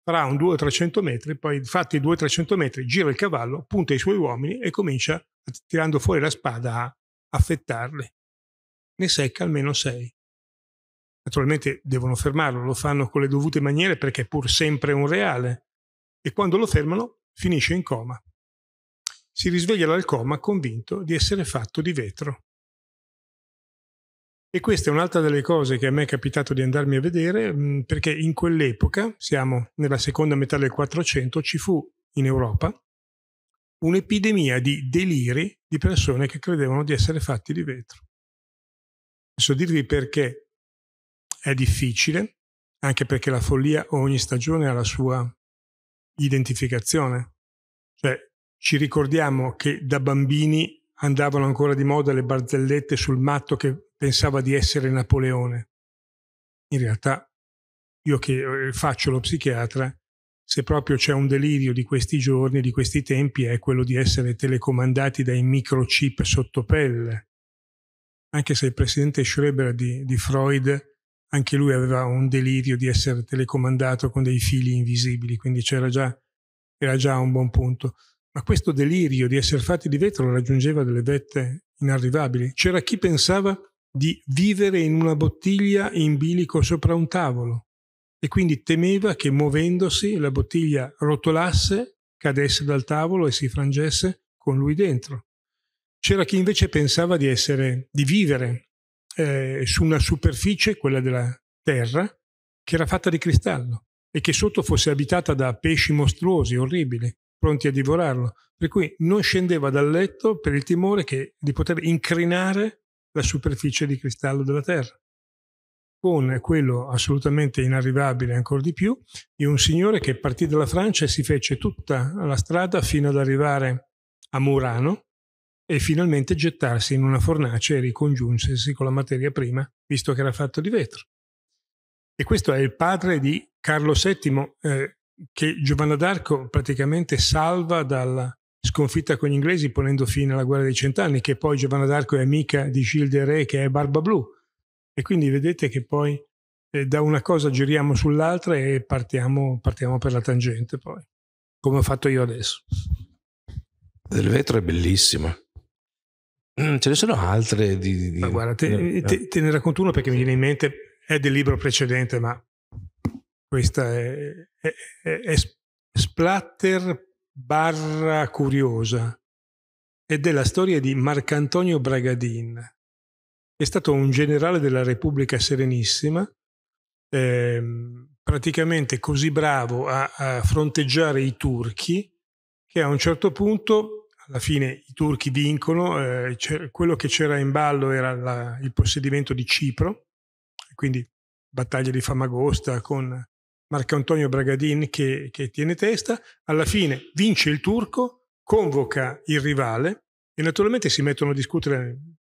farà un 200-300 metri, poi fatti i 200-300 metri gira il cavallo, punta i suoi uomini e comincia, tirando fuori la spada, a affettarli. Ne secca almeno sei. Naturalmente devono fermarlo, lo fanno con le dovute maniere perché è pur sempre un reale e quando lo fermano finisce in coma. Si risveglia dal coma convinto di essere fatto di vetro. E questa è un'altra delle cose che a me è capitato di andarmi a vedere, mm, perché in quell'epoca, siamo nella seconda metà del 400, ci fu in Europa un'epidemia di deliri di persone che credevano di essere fatti di vetro. Posso dirvi perché è difficile, anche perché la follia ogni stagione ha la sua identificazione. Cioè, ci ricordiamo che da bambini andavano ancora di moda le barzellette sul matto che pensava di essere Napoleone. In realtà, io che eh, faccio lo psichiatra, se proprio c'è un delirio di questi giorni, di questi tempi, è quello di essere telecomandati dai microchip sottopelle. Anche se il presidente Schreber di, di Freud anche lui aveva un delirio di essere telecomandato con dei fili invisibili, quindi c'era già, era già un buon punto. Ma questo delirio di essere fatti di vetro raggiungeva delle vette inarrivabili. C'era chi pensava di vivere in una bottiglia in bilico sopra un tavolo e quindi temeva che muovendosi la bottiglia rotolasse, cadesse dal tavolo e si frangesse con lui dentro. C'era chi invece pensava di essere, di vivere eh, su una superficie, quella della Terra, che era fatta di cristallo e che sotto fosse abitata da pesci mostruosi, orribili, pronti a divorarlo. Per cui non scendeva dal letto per il timore che, di poter incrinare la superficie di cristallo della Terra. Con quello assolutamente inarrivabile ancora di più, di un signore che partì dalla Francia e si fece tutta la strada fino ad arrivare a Murano, e finalmente gettarsi in una fornace e ricongiungersi con la materia prima, visto che era fatto di vetro. E questo è il padre di Carlo VII, eh, che Giovanna d'Arco praticamente salva dalla sconfitta con gli inglesi, ponendo fine alla guerra dei cent'anni, che poi Giovanna d'Arco è amica di Gilles de Re, che è Barba Blu. E quindi vedete che poi eh, da una cosa giriamo sull'altra e partiamo, partiamo per la tangente, poi, come ho fatto io adesso. Del vetro è bellissimo. Mm, ce ne sono altre di... di... Ma guarda, te, eh, te, eh. te, ne racconto uno perché mi viene in mente, è del libro precedente, ma questa è, è, è, è splatter barra curiosa ed è la storia di Marcantonio Bragadin. È stato un generale della Repubblica Serenissima, eh, praticamente così bravo a, a fronteggiare i turchi che a un certo punto alla fine i turchi vincono, eh, quello che c'era in ballo era la, il possedimento di Cipro, quindi battaglia di Famagosta con Marco Antonio Bragadin che, che tiene testa, alla fine vince il turco, convoca il rivale e naturalmente si mettono a discutere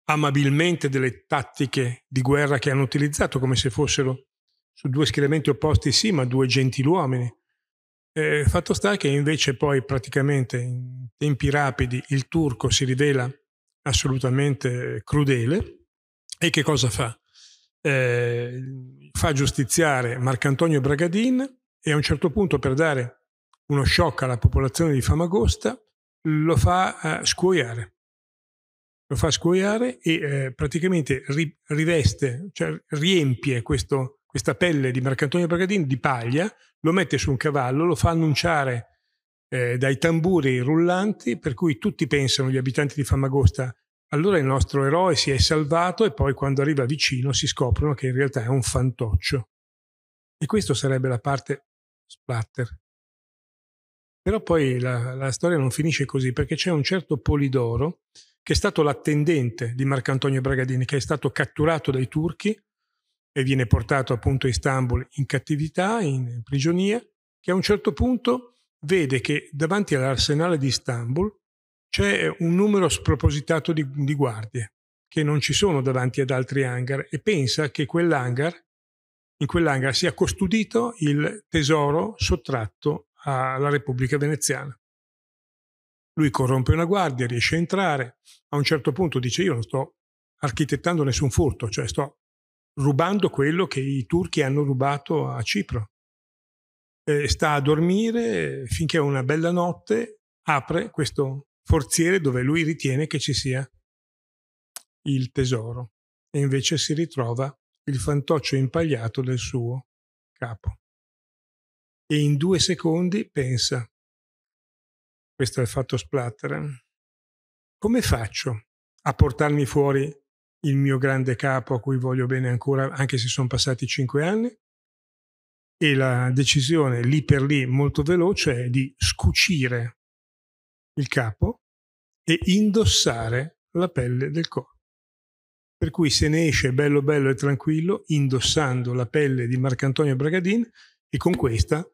amabilmente delle tattiche di guerra che hanno utilizzato come se fossero su due schieramenti opposti sì, ma due gentiluomini eh, fatto sta che invece poi praticamente in tempi rapidi il turco si rivela assolutamente crudele e che cosa fa? Eh, fa giustiziare Marcantonio Bragadin e a un certo punto per dare uno shock alla popolazione di Famagosta lo fa eh, scuoiare lo fa scuoiare e eh, praticamente ri- riveste, cioè riempie questo questa pelle di Marcantonio Bragadin di paglia, lo mette su un cavallo, lo fa annunciare eh, dai tamburi rullanti, per cui tutti pensano, gli abitanti di Famagosta, allora il nostro eroe si è salvato e poi quando arriva vicino si scoprono che in realtà è un fantoccio. E questa sarebbe la parte splatter. Però poi la, la, storia non finisce così perché c'è un certo Polidoro che è stato l'attendente di Marcantonio Bragadini, che è stato catturato dai turchi e viene portato appunto a Istanbul in cattività, in prigionia, che a un certo punto vede che davanti all'arsenale di Istanbul c'è un numero spropositato di, di guardie che non ci sono davanti ad altri hangar e pensa che quell'hangar, in quell'hangar sia custodito il tesoro sottratto alla Repubblica Veneziana. Lui corrompe una guardia, riesce a entrare, a un certo punto dice io non sto architettando nessun furto, cioè sto rubando quello che i turchi hanno rubato a Cipro. Eh, sta a dormire finché una bella notte apre questo forziere dove lui ritiene che ci sia il tesoro e invece si ritrova il fantoccio impagliato del suo capo. E in due secondi pensa, questo è il fatto Splatter, come faccio a portarmi fuori il mio grande capo a cui voglio bene ancora, anche se sono passati cinque anni. E la decisione lì per lì molto veloce è di scucire il capo e indossare la pelle del corpo. Per cui se ne esce bello bello e tranquillo indossando la pelle di Marcantonio Bragadin e con questa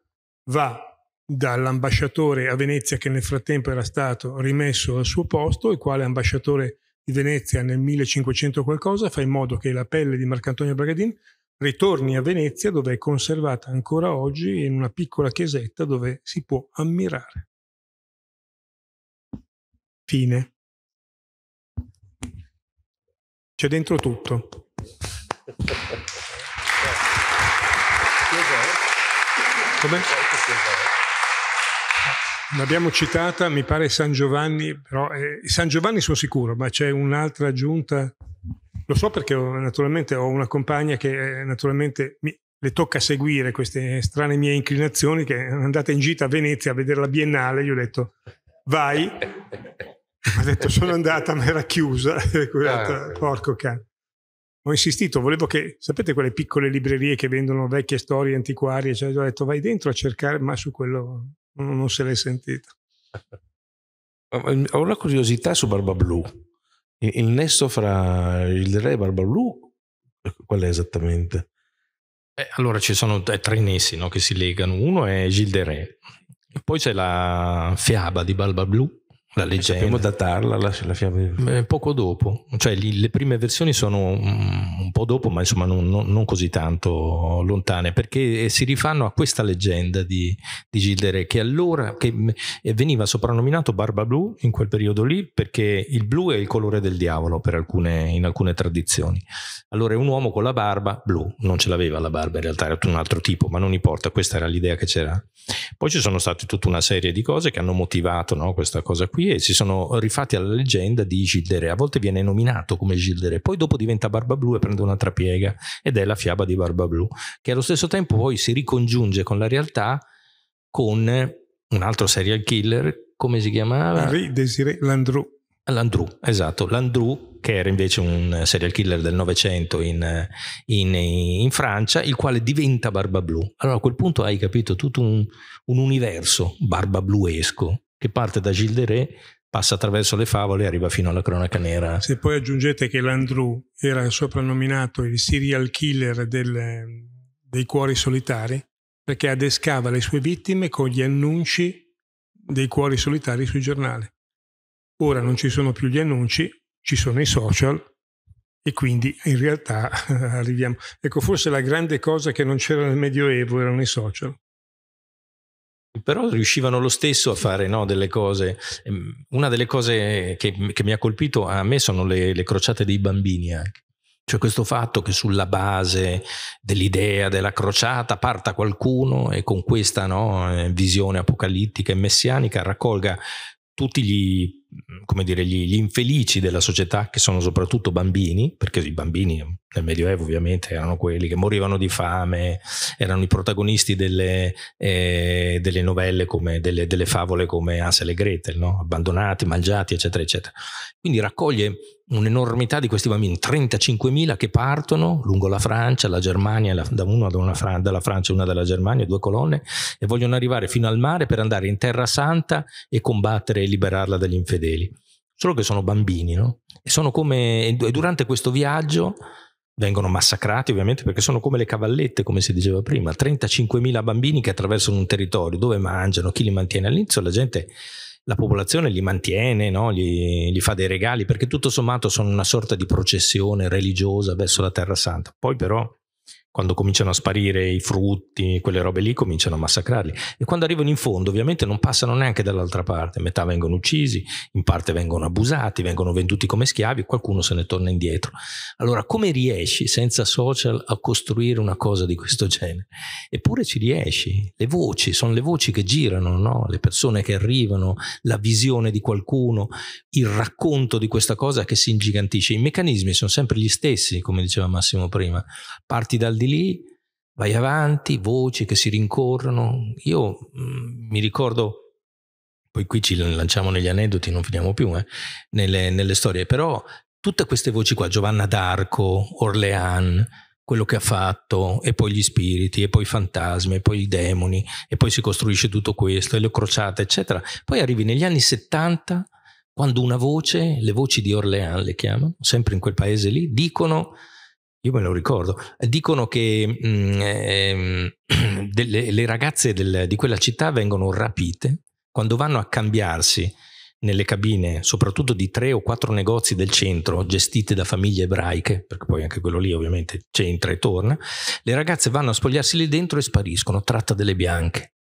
va dall'ambasciatore a Venezia che nel frattempo era stato rimesso al suo posto, il quale ambasciatore di Venezia nel 1500 qualcosa fa in modo che la pelle di Marcantonio Bragadin ritorni a Venezia dove è conservata ancora oggi in una piccola chiesetta dove si può ammirare. Fine. C'è dentro tutto. Come? Eh? L'abbiamo citata, mi pare San Giovanni, però eh, San Giovanni sono sicuro, ma c'è un'altra giunta. Lo so perché ho, naturalmente ho una compagna che eh, naturalmente mi, le tocca seguire queste strane mie inclinazioni che è andata in gita a Venezia a vedere la Biennale, gli ho detto vai, mi ha detto sono andata ma era chiusa, ah, porco cane. Ho insistito, volevo che, sapete quelle piccole librerie che vendono vecchie storie antiquarie, cioè, ho detto vai dentro a cercare, ma su quello non se l'hai sentita. Ho una curiosità su Barba Blu. Il nesso fra il re e Barba Blu eh, qual è esattamente? Eh, allora ci sono tre nessi no, che si legano. Uno è Gilles de Re, poi c'è la fiaba di Barba Blu la leggenda. Sappiamo datarla la, la fiamma? Eh, poco dopo, cioè li, le prime versioni sono un po' dopo, ma insomma non, non così tanto lontane, perché eh, si rifanno a questa leggenda di, di Gildere che allora che mm, eh, veniva soprannominato Barba Blu in quel periodo lì, perché il blu è il colore del diavolo alcune, in alcune tradizioni. Allora è un uomo con la barba blu, non ce l'aveva la barba in realtà, era un altro tipo, ma non importa, questa era l'idea che c'era. Poi ci sono state tutta una serie di cose che hanno motivato no, questa cosa qui qui e si sono rifatti alla leggenda di Gildere. A volte viene nominato come Gildere, poi dopo diventa Barba Blu e prende un'altra piega ed è la fiaba di Barba Blu, che allo stesso tempo poi si ricongiunge con la realtà con un altro serial killer, come si chiamava? Henri Desiré Landru. Landru, esatto, Landru che era invece un serial killer del Novecento in, in, in, Francia, il quale diventa Barba Blu. Allora a quel punto hai capito tutto un, un universo barbabluesco che parte da Gilles de Ré, passa attraverso le favole e arriva fino alla cronaca nera. Se poi aggiungete che l'Andrew era soprannominato il serial killer del, dei cuori solitari, perché adescava le sue vittime con gli annunci dei cuori solitari sui giornali. Ora non ci sono più gli annunci, ci sono i social e quindi in realtà arriviamo. Ecco, forse la grande cosa che non c'era nel Medioevo erano i social però riuscivano lo stesso a fare no, delle cose. Ehm, una delle cose che, che, mi ha colpito a me sono le, le crociate dei bambini anche. Eh. Cioè questo fatto che sulla base dell'idea della crociata parta qualcuno e con questa no, eh, visione apocalittica e messianica raccolga tutti gli come dire, gli, gli, infelici della società che sono soprattutto bambini, perché i bambini nel Medioevo ovviamente erano quelli che morivano di fame, erano i protagonisti delle, eh, delle novelle, come, delle, delle, favole come Ansel e Gretel, no? abbandonati, mangiati, eccetera, eccetera. Quindi raccoglie un'enormità di questi bambini, 35.000 che partono lungo la Francia, la Germania, la, da uno Fra, dalla Francia e una dalla Germania, due colonne, e vogliono arrivare fino al mare per andare in Terra Santa e combattere e liberarla dagli infedeli. Solo che sono bambini, no? E, sono come, e durante questo viaggio vengono massacrati ovviamente perché sono come le cavallette, come si diceva prima, 35.000 bambini che attraversano un territorio dove mangiano, chi li mantiene all'inizio, la gente la popolazione li mantiene, no? gli, gli, fa dei regali, perché tutto sommato sono una sorta di processione religiosa verso la Terra Santa. Poi però quando cominciano a sparire i frutti, quelle robe lì cominciano a massacrarli e quando arrivano in fondo ovviamente non passano neanche dall'altra parte, metà vengono uccisi, in parte vengono abusati, vengono venduti come schiavi, qualcuno se ne torna indietro. Allora come riesci senza social a costruire una cosa di questo genere? Eppure ci riesci, le voci, sono le voci che girano, no? le persone che arrivano, la visione di qualcuno, il racconto di questa cosa che si ingigantisce, i meccanismi sono sempre gli stessi come diceva Massimo prima, parti dal di lì, vai avanti, voci che si rincorrono. Io mh, mm, mi ricordo, poi qui ci lanciamo negli aneddoti, non finiamo più, eh, nelle, nelle, storie, però tutte queste voci qua, Giovanna d'Arco, Orlean, quello che ha fatto, e poi gli spiriti, e poi i fantasmi, e poi i demoni, e poi si costruisce tutto questo, e le crociate, eccetera. Poi arrivi negli anni 70, quando una voce, le voci di Orlean le chiamano, sempre in quel paese lì, dicono io me lo ricordo. Dicono che mh, eh, delle, le ragazze del, di quella città vengono rapite quando vanno a cambiarsi nelle cabine, soprattutto di tre o quattro negozi del centro, gestite da famiglie ebraiche, perché poi anche quello lì ovviamente c'entra e torna, le ragazze vanno a spogliarsi lì dentro e spariscono, tratta delle bianche.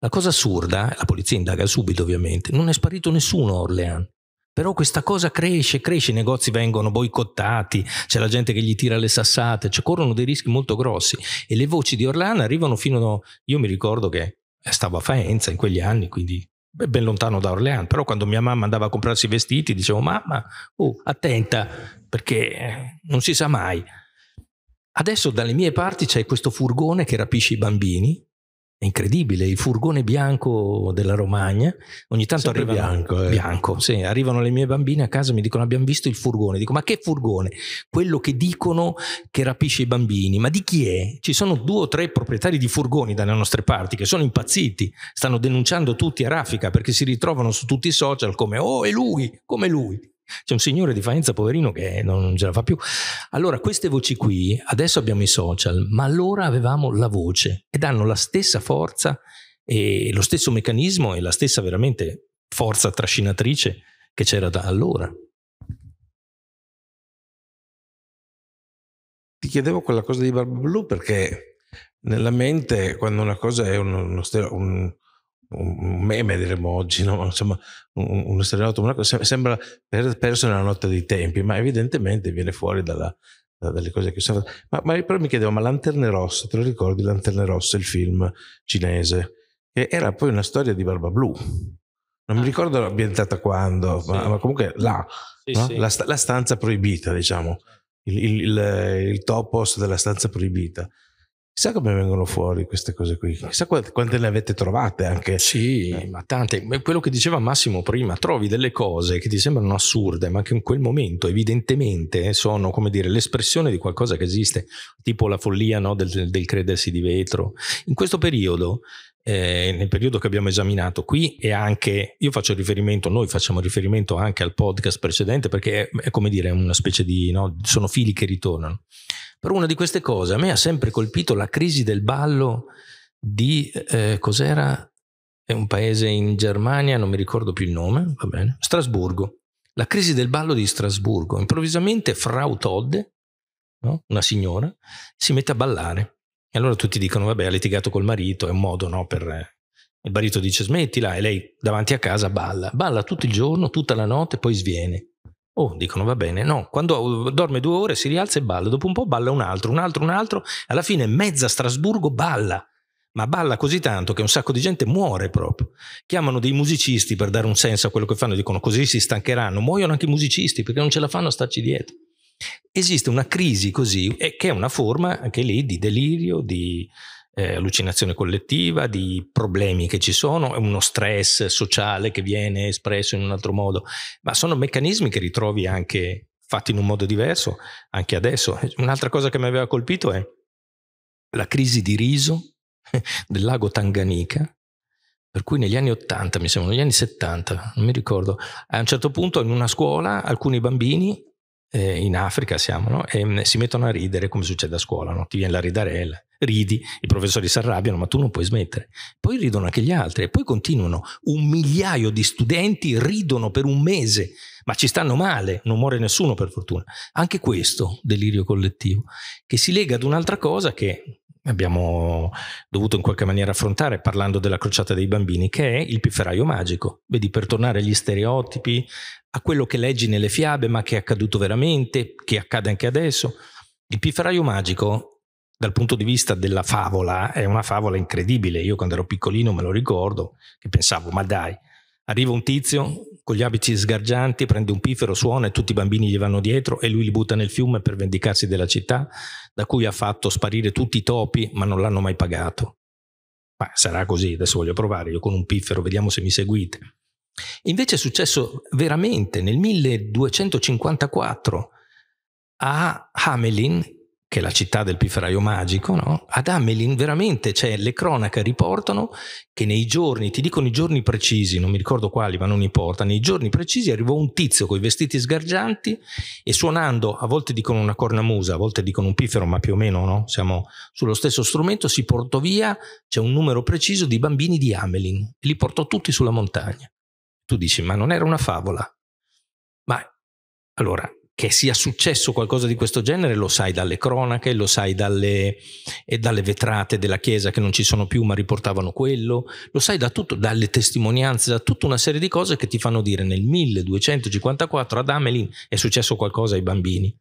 La cosa assurda, la polizia indaga subito ovviamente, non è sparito nessuno a Orleans. Però questa cosa cresce, cresce, i negozi vengono boicottati, c'è la gente che gli tira le sassate, cioè corrono dei rischi molto grossi e le voci di Orlando arrivano fino a... Io mi ricordo che stavo a Faenza in quegli anni, quindi ben lontano da Orleans, però quando mia mamma andava a comprarsi i vestiti dicevo mamma, oh, attenta perché eh, non si sa mai. Adesso dalle mie parti c'è questo furgone che rapisce i bambini è incredibile, il furgone bianco della Romagna, ogni tanto arriva bianco, eh. bianco sì, arrivano le mie bambine a casa e mi dicono abbiamo visto il furgone, dico ma che furgone? Quello che dicono che rapisce i bambini, ma di chi è? Ci sono due o tre proprietari di furgoni dalle nostre parti che sono impazziti, stanno denunciando tutti a raffica perché si ritrovano su tutti i social come oh è lui, come lui. C'è un signore di Faenza, poverino, che non ce la fa più. Allora, queste voci qui, adesso abbiamo i social, ma allora avevamo la voce ed hanno la stessa forza e lo stesso meccanismo e la stessa veramente forza trascinatrice che c'era da allora. Ti chiedevo quella cosa di Barba Blu perché nella mente, quando una cosa è uno, uno, un, un meme diremmo oggi, no? insomma un, uno stereotipo, una cosa, sembra perso nella notte dei tempi, ma evidentemente viene fuori dalla, dalle cose che sono ma, ma però mi chiedevo ma Lanterne Rosse te lo ricordi Lanterne Rosse il film cinese che era poi una storia di Barba Blu non ah, mi ricordo l'ambientata quando sì. ma, ma, comunque là sì, no? sì. La, la, stanza proibita diciamo il, il, il, il topos della stanza proibita Chissà come vengono fuori queste cose qui, chissà quante, quante ne avete trovate anche. Sì, eh. ma tante. Quello che diceva Massimo prima, trovi delle cose che ti sembrano assurde, ma che in quel momento evidentemente sono, come dire, l'espressione di qualcosa che esiste, tipo la follia no, del, del credersi di vetro. In questo periodo eh, nel periodo che abbiamo esaminato qui e anche io faccio riferimento, noi facciamo riferimento anche al podcast precedente perché è, è come dire una specie di, no, sono fili che ritornano. Però una di queste cose a me ha sempre colpito la crisi del ballo di eh, cos'era? È un paese in Germania, non mi ricordo più il nome, va bene, Strasburgo. La crisi del ballo di Strasburgo. Improvvisamente Frau Todd, no? una signora, si mette a ballare e allora tutti dicono, vabbè, ha litigato col marito, è un modo no, per... Eh. Il marito dice smettila e lei davanti a casa balla, balla tutto il giorno, tutta la notte, poi sviene. Oh, dicono va bene, no, quando uh, dorme due ore si rialza e balla, dopo un po' balla un altro, un altro, un altro, alla fine mezza Strasburgo balla, ma balla così tanto che un sacco di gente muore proprio. Chiamano dei musicisti per dare un senso a quello che fanno, dicono così si stancheranno, muoiono anche i musicisti perché non ce la fanno a starci dietro esiste una crisi così, che è una forma anche lì di delirio, di eh, allucinazione collettiva, di problemi che ci sono, è uno stress sociale che viene espresso in un altro modo, ma sono meccanismi che ritrovi anche fatti in un modo diverso, anche adesso. Un'altra cosa che mi aveva colpito è la crisi di riso del lago Tanganica, per cui negli anni 80, mi sembra, negli anni 70, non mi ricordo, a un certo punto in una scuola alcuni bambini eh, in Africa siamo, no? e ehm, mh, si mettono a ridere come succede a scuola, no? ti viene la ridarella, ridi, i professori si arrabbiano, ma tu non puoi smettere. Poi ridono anche gli altri e poi continuano. Un migliaio di studenti ridono per un mese, ma ci stanno male, non muore nessuno per fortuna. Anche questo delirio collettivo, che si lega ad un'altra cosa che abbiamo dovuto in qualche maniera affrontare parlando della crociata dei bambini, che è il pifferaio magico. Vedi, per tornare agli stereotipi, a quello che leggi nelle fiabe, ma che è accaduto veramente, che accade anche adesso. Il pifferaio magico dal punto di vista della favola è una favola incredibile. Io quando ero piccolino me lo ricordo che pensavo, ma dai, Arriva un tizio con gli abiti sgargianti, prende un pifero, suona e tutti i bambini gli vanno dietro e lui li butta nel fiume per vendicarsi della città, da cui ha fatto sparire tutti i topi, ma non l'hanno mai pagato. Ma sarà così, adesso voglio provare io con un piffero, vediamo se mi seguite. Invece è successo veramente nel 1254 a Hamelin che è la città del pifferaio magico, no? ad Amelin veramente cioè, le cronache riportano che nei giorni, ti dicono i giorni precisi, non mi ricordo quali, ma non importa, nei giorni precisi arrivò un tizio con i vestiti sgargianti e suonando, a volte dicono una cornamusa, a volte dicono un piffero, ma più o meno no? siamo sullo stesso strumento, si portò via, c'è un numero preciso di bambini di Amelin e li portò tutti sulla montagna. Tu dici, ma non era una favola? Ma allora, che sia successo qualcosa di questo genere lo sai dalle cronache, lo sai dalle, eh, dalle, vetrate della chiesa che non ci sono più ma riportavano quello, lo sai da tutto, dalle testimonianze, da tutta una serie di cose che ti fanno dire nel 1254 ad Amelin è successo qualcosa ai bambini.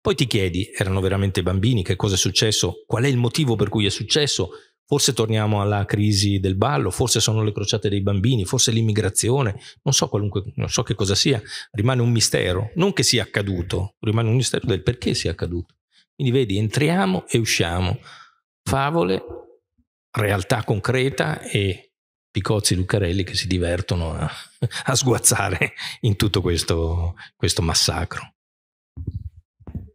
Poi ti chiedi, erano veramente bambini, che cosa è successo, qual è il motivo per cui è successo, Forse torniamo alla crisi del ballo, forse sono le crociate dei bambini, forse l'immigrazione, non so, qualunque, non so che cosa sia, rimane un mistero, non che sia accaduto, rimane un mistero del perché sia accaduto. Quindi vedi, entriamo e usciamo, favole, realtà concreta e Picozzi e Lucarelli che si divertono a, a sguazzare in tutto questo, questo massacro.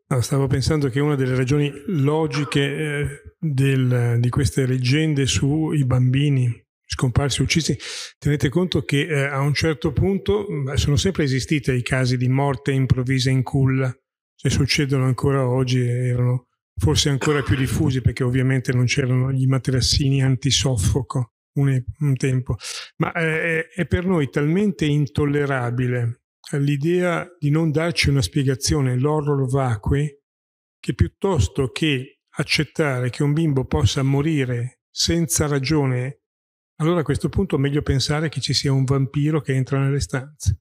Ah, stavo pensando che una delle ragioni logiche eh, del, di queste leggende sui bambini scomparsi, uccisi, tenete conto che eh, a un certo punto mm, sono sempre esistiti i casi di morte improvvisa in culla, cioè succedono ancora oggi, eh, erano forse ancora più diffusi perché ovviamente non c'erano gli materassini antisoffoco un, un tempo, ma eh, è per noi talmente intollerabile all'idea di non darci una spiegazione l'horror vacui, che piuttosto che accettare che un bimbo possa morire senza ragione, allora a questo punto è meglio pensare che ci sia un vampiro che entra nelle stanze.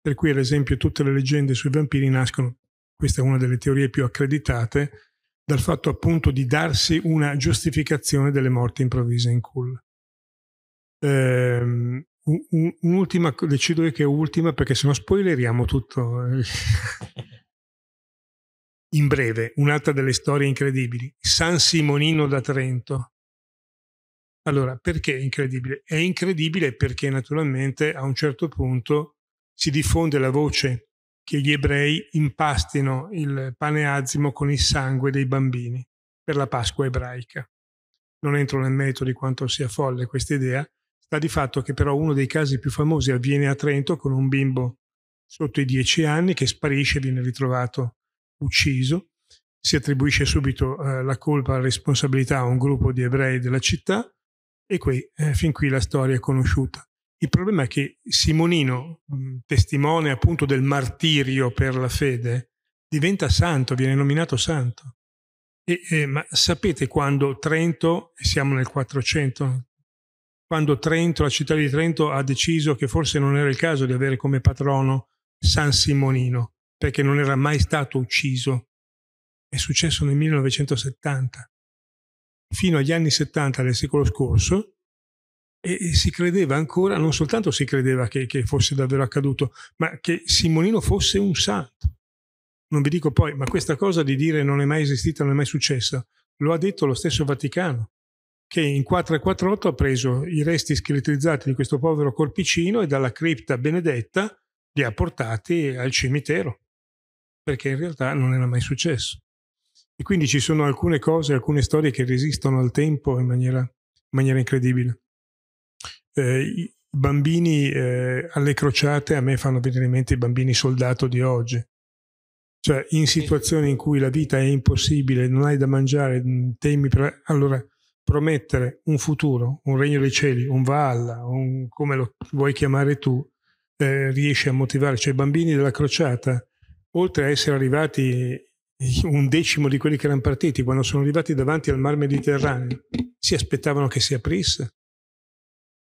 Per cui, ad esempio, tutte le leggende sui vampiri nascono, questa è una delle teorie più accreditate, dal fatto appunto di darsi una giustificazione delle morti improvvise in culla. Ehm, un'ultima, decido che è ultima perché se no spoileriamo tutto. In breve, un'altra delle storie incredibili, San Simonino da Trento. Allora, perché è incredibile? È incredibile perché naturalmente a un certo punto si diffonde la voce che gli ebrei impastino il pane azimo con il sangue dei bambini per la Pasqua ebraica. Non entro nel merito di quanto sia folle questa idea, Sta di fatto che però uno dei casi più famosi avviene a Trento con un bimbo sotto i dieci anni che sparisce, viene ritrovato ucciso. Si attribuisce subito eh, la colpa, la responsabilità a un gruppo di ebrei della città e qui, eh, fin qui la storia è conosciuta. Il problema è che Simonino, mm, testimone appunto del martirio per la fede, diventa santo, viene nominato santo. E, e, eh, ma sapete quando Trento, siamo nel 400, quando Trento, la città di Trento ha deciso che forse non era il caso di avere come patrono San Simonino, perché non era mai stato ucciso. È successo nel 1970. Fino agli anni 70 del secolo scorso, e si credeva ancora, non soltanto si credeva che, che, fosse davvero accaduto, ma che Simonino fosse un santo. Non vi dico poi, ma questa cosa di dire non è mai esistita, non è mai successa, lo ha detto lo stesso Vaticano che in 448 ha preso i resti scheletrizzati di questo povero corpicino e dalla cripta benedetta li ha portati al cimitero, perché in realtà non era mai successo. E quindi ci sono alcune cose, alcune storie che resistono al tempo in maniera, in maniera incredibile. Eh, I bambini eh, alle crociate a me fanno venire in mente i bambini soldato di oggi. Cioè, in situazioni in cui la vita è impossibile, non hai da mangiare, mm, temi. Pre... allora, promettere un futuro, un regno dei cieli, un Vaalla, un, come lo vuoi chiamare tu, eh, riesce a motivare. Cioè i bambini della crociata, oltre a essere arrivati un decimo di quelli che erano partiti, quando sono arrivati davanti al mar Mediterraneo, si aspettavano che si aprisse,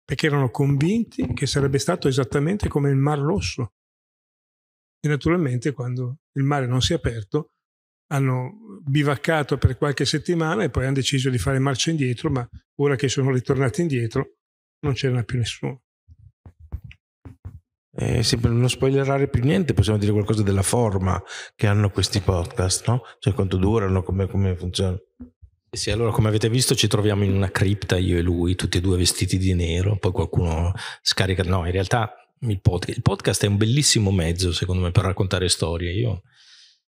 perché erano convinti che sarebbe stato esattamente come il Mar Rosso. E naturalmente quando il mare non si è aperto hanno bivaccato per qualche settimana e poi hanno deciso di fare marcia indietro, ma ora che sono ritornati indietro non c'era più nessuno. Eh, sì, per non spoilerare più niente, possiamo dire qualcosa della forma che hanno questi podcast, no? Cioè quanto durano, come, come funzionano. Eh sì, allora come avete visto ci troviamo in una cripta io e lui, tutti e due vestiti di nero, poi qualcuno scarica... No, in realtà il podcast, il podcast è un bellissimo mezzo secondo me per raccontare storie. Io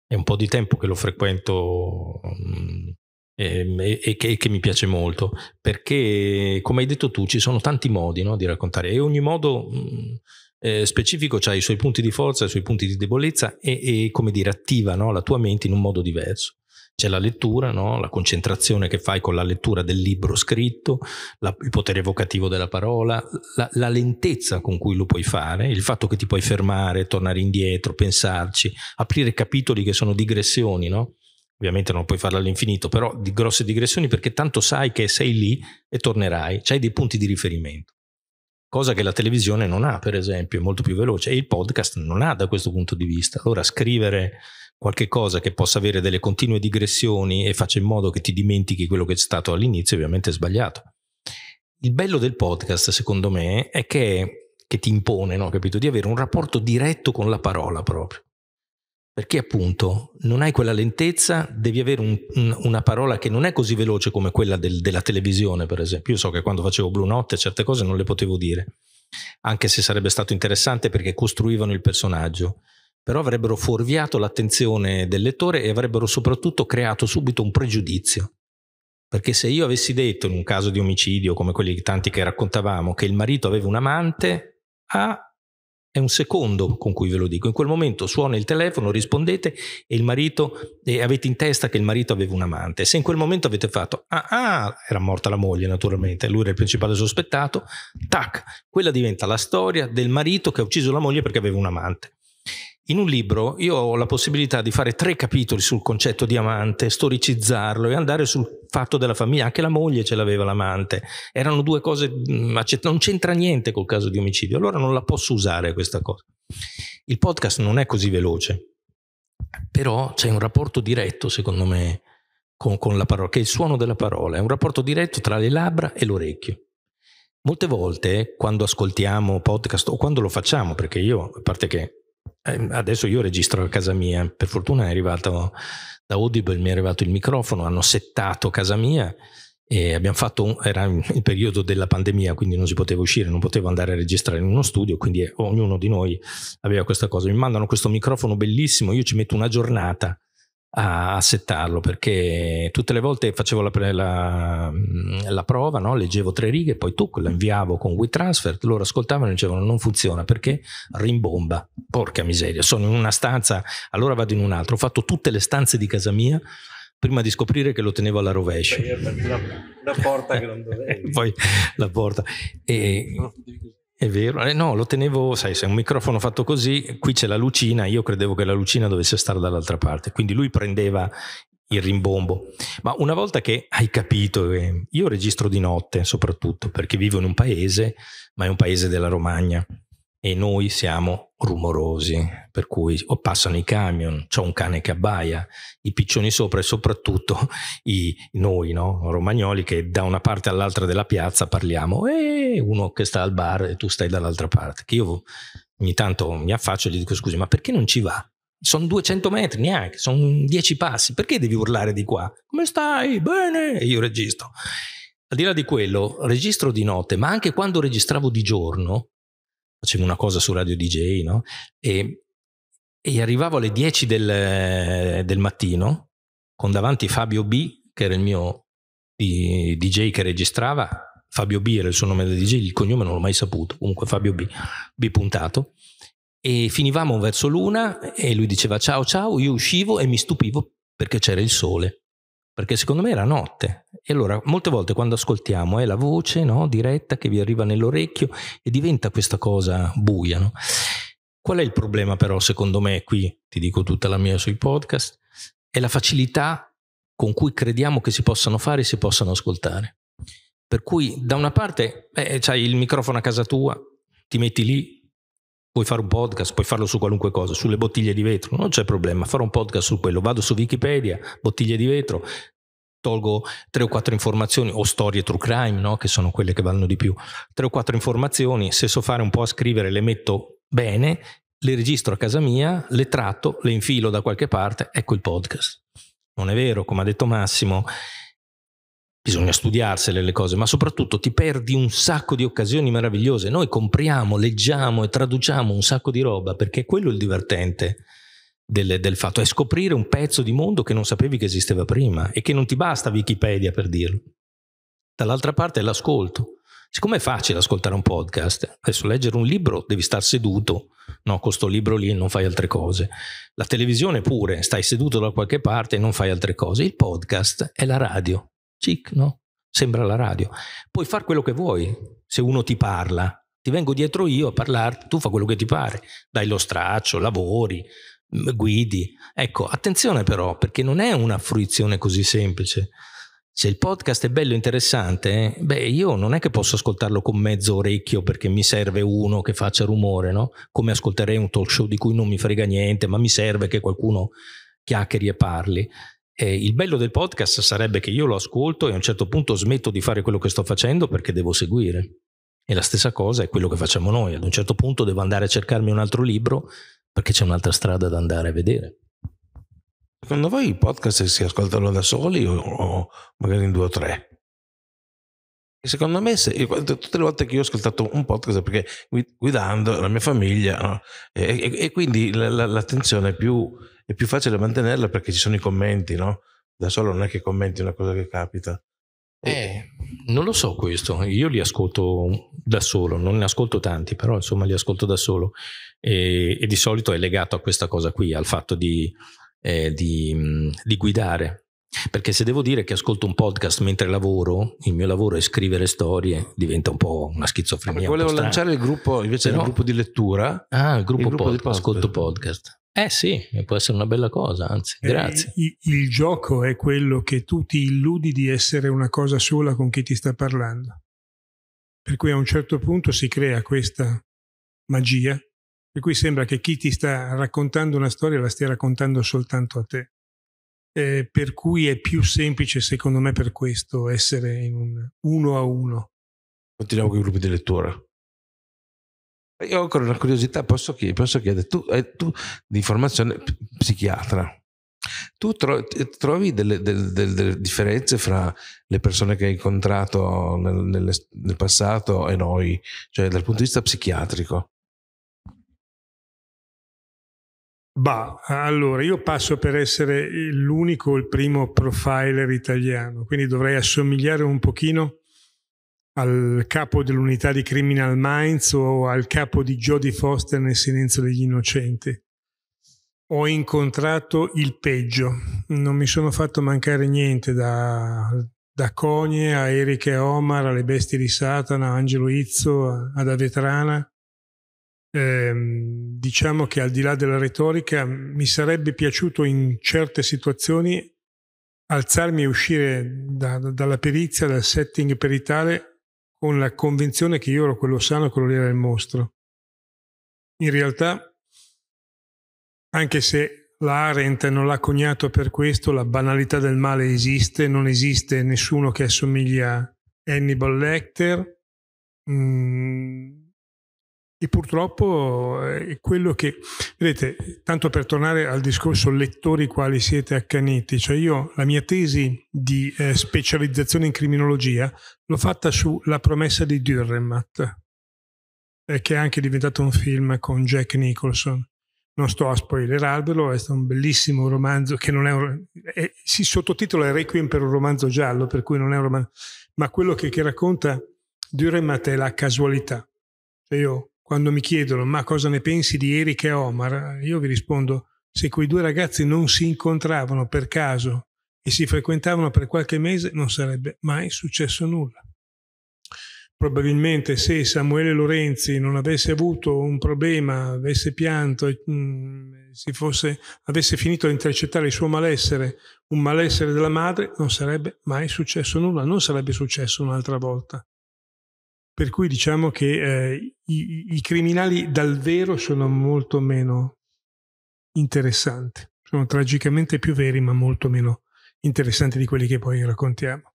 è un po' di tempo che lo frequento mh, mm, ehm, e, e, che, che, mi piace molto, perché come hai detto tu ci sono tanti modi no, di raccontare e ogni modo mh, mm, eh, specifico ha i suoi punti di forza, i suoi punti di debolezza e, e come dire attiva no, la tua mente in un modo diverso c'è la lettura, no? la concentrazione che fai con la lettura del libro scritto, la, il potere evocativo della parola, la, la, lentezza con cui lo puoi fare, il fatto che ti puoi fermare, tornare indietro, pensarci, aprire capitoli che sono digressioni, no? ovviamente non puoi farlo all'infinito, però di grosse digressioni perché tanto sai che sei lì e tornerai, c'hai dei punti di riferimento, cosa che la televisione non ha per esempio, è molto più veloce e il podcast non ha da questo punto di vista. Allora scrivere qualche cosa che possa avere delle continue digressioni e faccia in modo che ti dimentichi quello che è stato all'inizio, ovviamente è sbagliato. Il bello del podcast, secondo me, è che, che ti impone, no, capito, di avere un rapporto diretto con la parola proprio. Perché appunto non hai quella lentezza, devi avere un, una parola che non è così veloce come quella del, della televisione, per esempio. Io so che quando facevo Blue Notte certe cose non le potevo dire, anche se sarebbe stato interessante perché costruivano il personaggio però avrebbero fuorviato l'attenzione del lettore e avrebbero soprattutto creato subito un pregiudizio. Perché se io avessi detto, in un caso di omicidio come quelli tanti che raccontavamo, che il marito aveva un amante, ah, è un secondo con cui ve lo dico. In quel momento suona il telefono, rispondete e il marito, e avete in testa che il marito aveva un amante. Se in quel momento avete fatto, ah, ah, era morta la moglie naturalmente, lui era il principale sospettato, tac, quella diventa la storia del marito che ha ucciso la moglie perché aveva un amante in un libro io ho la possibilità di fare tre capitoli sul concetto di amante, storicizzarlo e andare sul fatto della famiglia. Anche la moglie ce l'aveva l'amante. Erano due cose, ma mm, non c'entra niente col caso di omicidio. Allora non la posso usare questa cosa. Il podcast non è così veloce, però c'è un rapporto diretto, secondo me, con, con la parola, che è il suono della parola. È un rapporto diretto tra le labbra e l'orecchio. Molte volte quando ascoltiamo podcast o quando lo facciamo, perché io, a parte che Ehm, adesso io registro a casa mia, per fortuna è arrivato da Audible, mi è arrivato il microfono, hanno settato casa mia e abbiamo fatto, un, era il periodo della pandemia, quindi non si poteva uscire, non potevo andare a registrare in uno studio, quindi ognuno di noi aveva questa cosa. Mi mandano questo microfono bellissimo, io ci metto una giornata a, settarlo perché tutte le volte facevo la, la, mm, la prova, no? leggevo tre righe, poi tu la inviavo con WeTransfer, loro ascoltavano e dicevano non funziona perché rimbomba, porca miseria, sono in una stanza, allora vado in un'altra, ho fatto tutte le stanze di casa mia prima di scoprire che lo tenevo alla rovescia. Una, una porta che non dovevo. poi la porta. E, eh, è vero, eh, no, lo tenevo, sai, se è un microfono fatto così, qui c'è la lucina, io credevo che la lucina dovesse stare dall'altra parte, quindi lui prendeva il rimbombo. Ma una volta che hai capito, eh, io registro di notte soprattutto perché vivo in un paese, ma è un paese della Romagna, e noi siamo rumorosi, per cui o passano i camion, c'è un cane che abbaia, i piccioni sopra e soprattutto i, noi, no? romagnoli, che da una parte all'altra della piazza parliamo e uno che sta al bar e tu stai dall'altra parte, che io ogni tanto mi affaccio e gli dico scusi, ma perché non ci va? Sono 200 metri neanche, sono 10 passi, perché devi urlare di qua? Come stai? Bene? E io registro. Al di là di quello, registro di notte, ma anche quando registravo di giorno, facevo una cosa su Radio DJ, no? E, e arrivavo alle 10 del, del, mattino con davanti Fabio B, che era il mio DJ che registrava. Fabio B era il suo nome da DJ, il cognome non l'ho mai saputo, comunque Fabio B, B puntato. E finivamo verso l'una e lui diceva ciao ciao, io uscivo e mi stupivo perché c'era il sole perché secondo me era notte. E allora, molte volte quando ascoltiamo è la voce no, diretta che vi arriva nell'orecchio e diventa questa cosa buia. No? Qual è il problema però, secondo me, qui ti dico tutta la mia sui podcast, è la facilità con cui crediamo che si possano fare e si possano ascoltare. Per cui da una parte eh, eh c'hai il microfono a casa tua, ti metti lì, Puoi fare un podcast, puoi farlo su qualunque cosa, sulle bottiglie di vetro, non c'è problema, farò un podcast su quello, vado su Wikipedia, bottiglie di vetro, tolgo tre o quattro informazioni o storie true crime, no? che sono quelle che vanno di più, tre o quattro informazioni, se so fare un po' a scrivere le metto bene, le registro a casa mia, le tratto, le infilo da qualche parte, ecco il podcast. Non è vero, come ha detto Massimo, bisogna studiarsele le cose, ma soprattutto ti perdi un sacco di occasioni meravigliose. Noi compriamo, leggiamo e traduciamo un sacco di roba perché è quello il divertente. Del, del, fatto, è scoprire un pezzo di mondo che non sapevi che esisteva prima e che non ti basta Wikipedia per dirlo. Dall'altra parte è l'ascolto. Siccome è facile ascoltare un podcast, adesso leggere un libro devi star seduto, no, con sto libro lì non fai altre cose. La televisione pure, stai seduto da qualche parte e non fai altre cose. Il podcast è la radio, cic, no? Sembra la radio. Puoi fare quello che vuoi se uno ti parla. Ti vengo dietro io a parlare, tu fa quello che ti pare. Dai lo straccio, lavori, mm, guidi. Ecco, attenzione però, perché non è una fruizione così semplice. Se il podcast è bello e interessante, beh, io non è che posso ascoltarlo con mezzo orecchio perché mi serve uno che faccia rumore, no? Come ascolterei un talk show di cui non mi frega niente, ma mi serve che qualcuno chiacchieri e parli. Eh, il bello del podcast sarebbe che io lo ascolto e a un certo punto smetto di fare quello che sto facendo perché devo seguire. E la stessa cosa è quello che facciamo noi. Ad un certo punto devo andare a cercarmi un altro libro perché c'è un'altra strada da andare a vedere. Secondo voi i podcast si ascoltano da soli o, o magari in due o tre? Secondo me, se, tutte le volte che io ho ascoltato un podcast, perché guidando la mia famiglia, no? e, e, e, quindi l'attenzione è più è più facile mantenerla perché ci sono i commenti, no? Da solo non è che commenti una cosa che capita. Eh, non lo so questo, io li ascolto da solo, non ne ascolto tanti, però insomma li ascolto da solo e, e di solito è legato a questa cosa qui, al fatto di, eh, di, mm, di guidare, perché se devo dire che ascolto un podcast mentre lavoro, il mio lavoro è scrivere storie, diventa un po' una schizofrenia. Ma volevo un lanciare il gruppo, invece del gruppo di lettura. Ah, il gruppo, il gruppo podcast, podcast, ascolto podcast. Eh sì, può essere una bella cosa, anzi, eh, grazie. Eh, il, il gioco è quello che tu ti illudi di essere una cosa sola con chi ti sta parlando. Per cui a un certo punto si crea questa magia, per cui sembra che chi ti sta raccontando una storia la stia raccontando soltanto a te. Eh, per cui è più semplice, secondo me, per questo essere in un uno a uno. Continuiamo con i gruppi di lettura. Io ho ancora una curiosità, posso chiedere, posso chiedere tu, eh, tu di formazione psichiatra, tu tro- trovi delle, delle, delle, differenze fra le persone che hai incontrato nel, nel, nel, passato e noi, cioè dal punto di vista psichiatrico? Bah, allora io passo per essere l'unico, il primo profiler italiano, quindi dovrei assomigliare un pochino al capo dell'unità di Criminal Minds o al capo di Jodie Foster nel Silenzio degli Innocenti. Ho incontrato il peggio, non mi sono fatto mancare niente da, da Cogne a Erika e Omar, alle bestie di Satana, a Angelo Izzo, ad Avetrana. Eh, diciamo che al di là della retorica mi sarebbe piaciuto in certe situazioni alzarmi e uscire da, da, dalla perizia, dal setting peritale con la convinzione che io ero quello sano e quello lì era il mostro. In realtà, anche se la Arendt non l'ha coniato per questo, la banalità del male esiste, non esiste nessuno che assomiglia a Hannibal Lecter. Mm e purtroppo eh, è quello che, vedete, tanto per tornare al discorso lettori quali siete accaniti, cioè io la mia tesi di eh, specializzazione in criminologia l'ho fatta su La promessa di Dürrenmatt, eh, che è anche diventato un film con Jack Nicholson. Non sto a spoilerarvelo, è stato un bellissimo romanzo che non è un... È, si sottototola Requiem per un romanzo giallo, per cui non è un romanzo... Ma quello che, che racconta Dürrenmatt è la casualità. Cioè io quando mi chiedono ma cosa ne pensi di Eric e Omar, io vi rispondo se quei due ragazzi non si incontravano per caso e si frequentavano per qualche mese non sarebbe mai successo nulla. Probabilmente se Samuele Lorenzi non avesse avuto un problema, avesse pianto, mm, si fosse, avesse finito di intercettare il suo malessere, un malessere della madre, non sarebbe mai successo nulla, non sarebbe successo un'altra volta. Per cui diciamo che eh, i, i, criminali dal vero sono molto meno interessanti, sono tragicamente più veri ma molto meno interessanti di quelli che poi raccontiamo.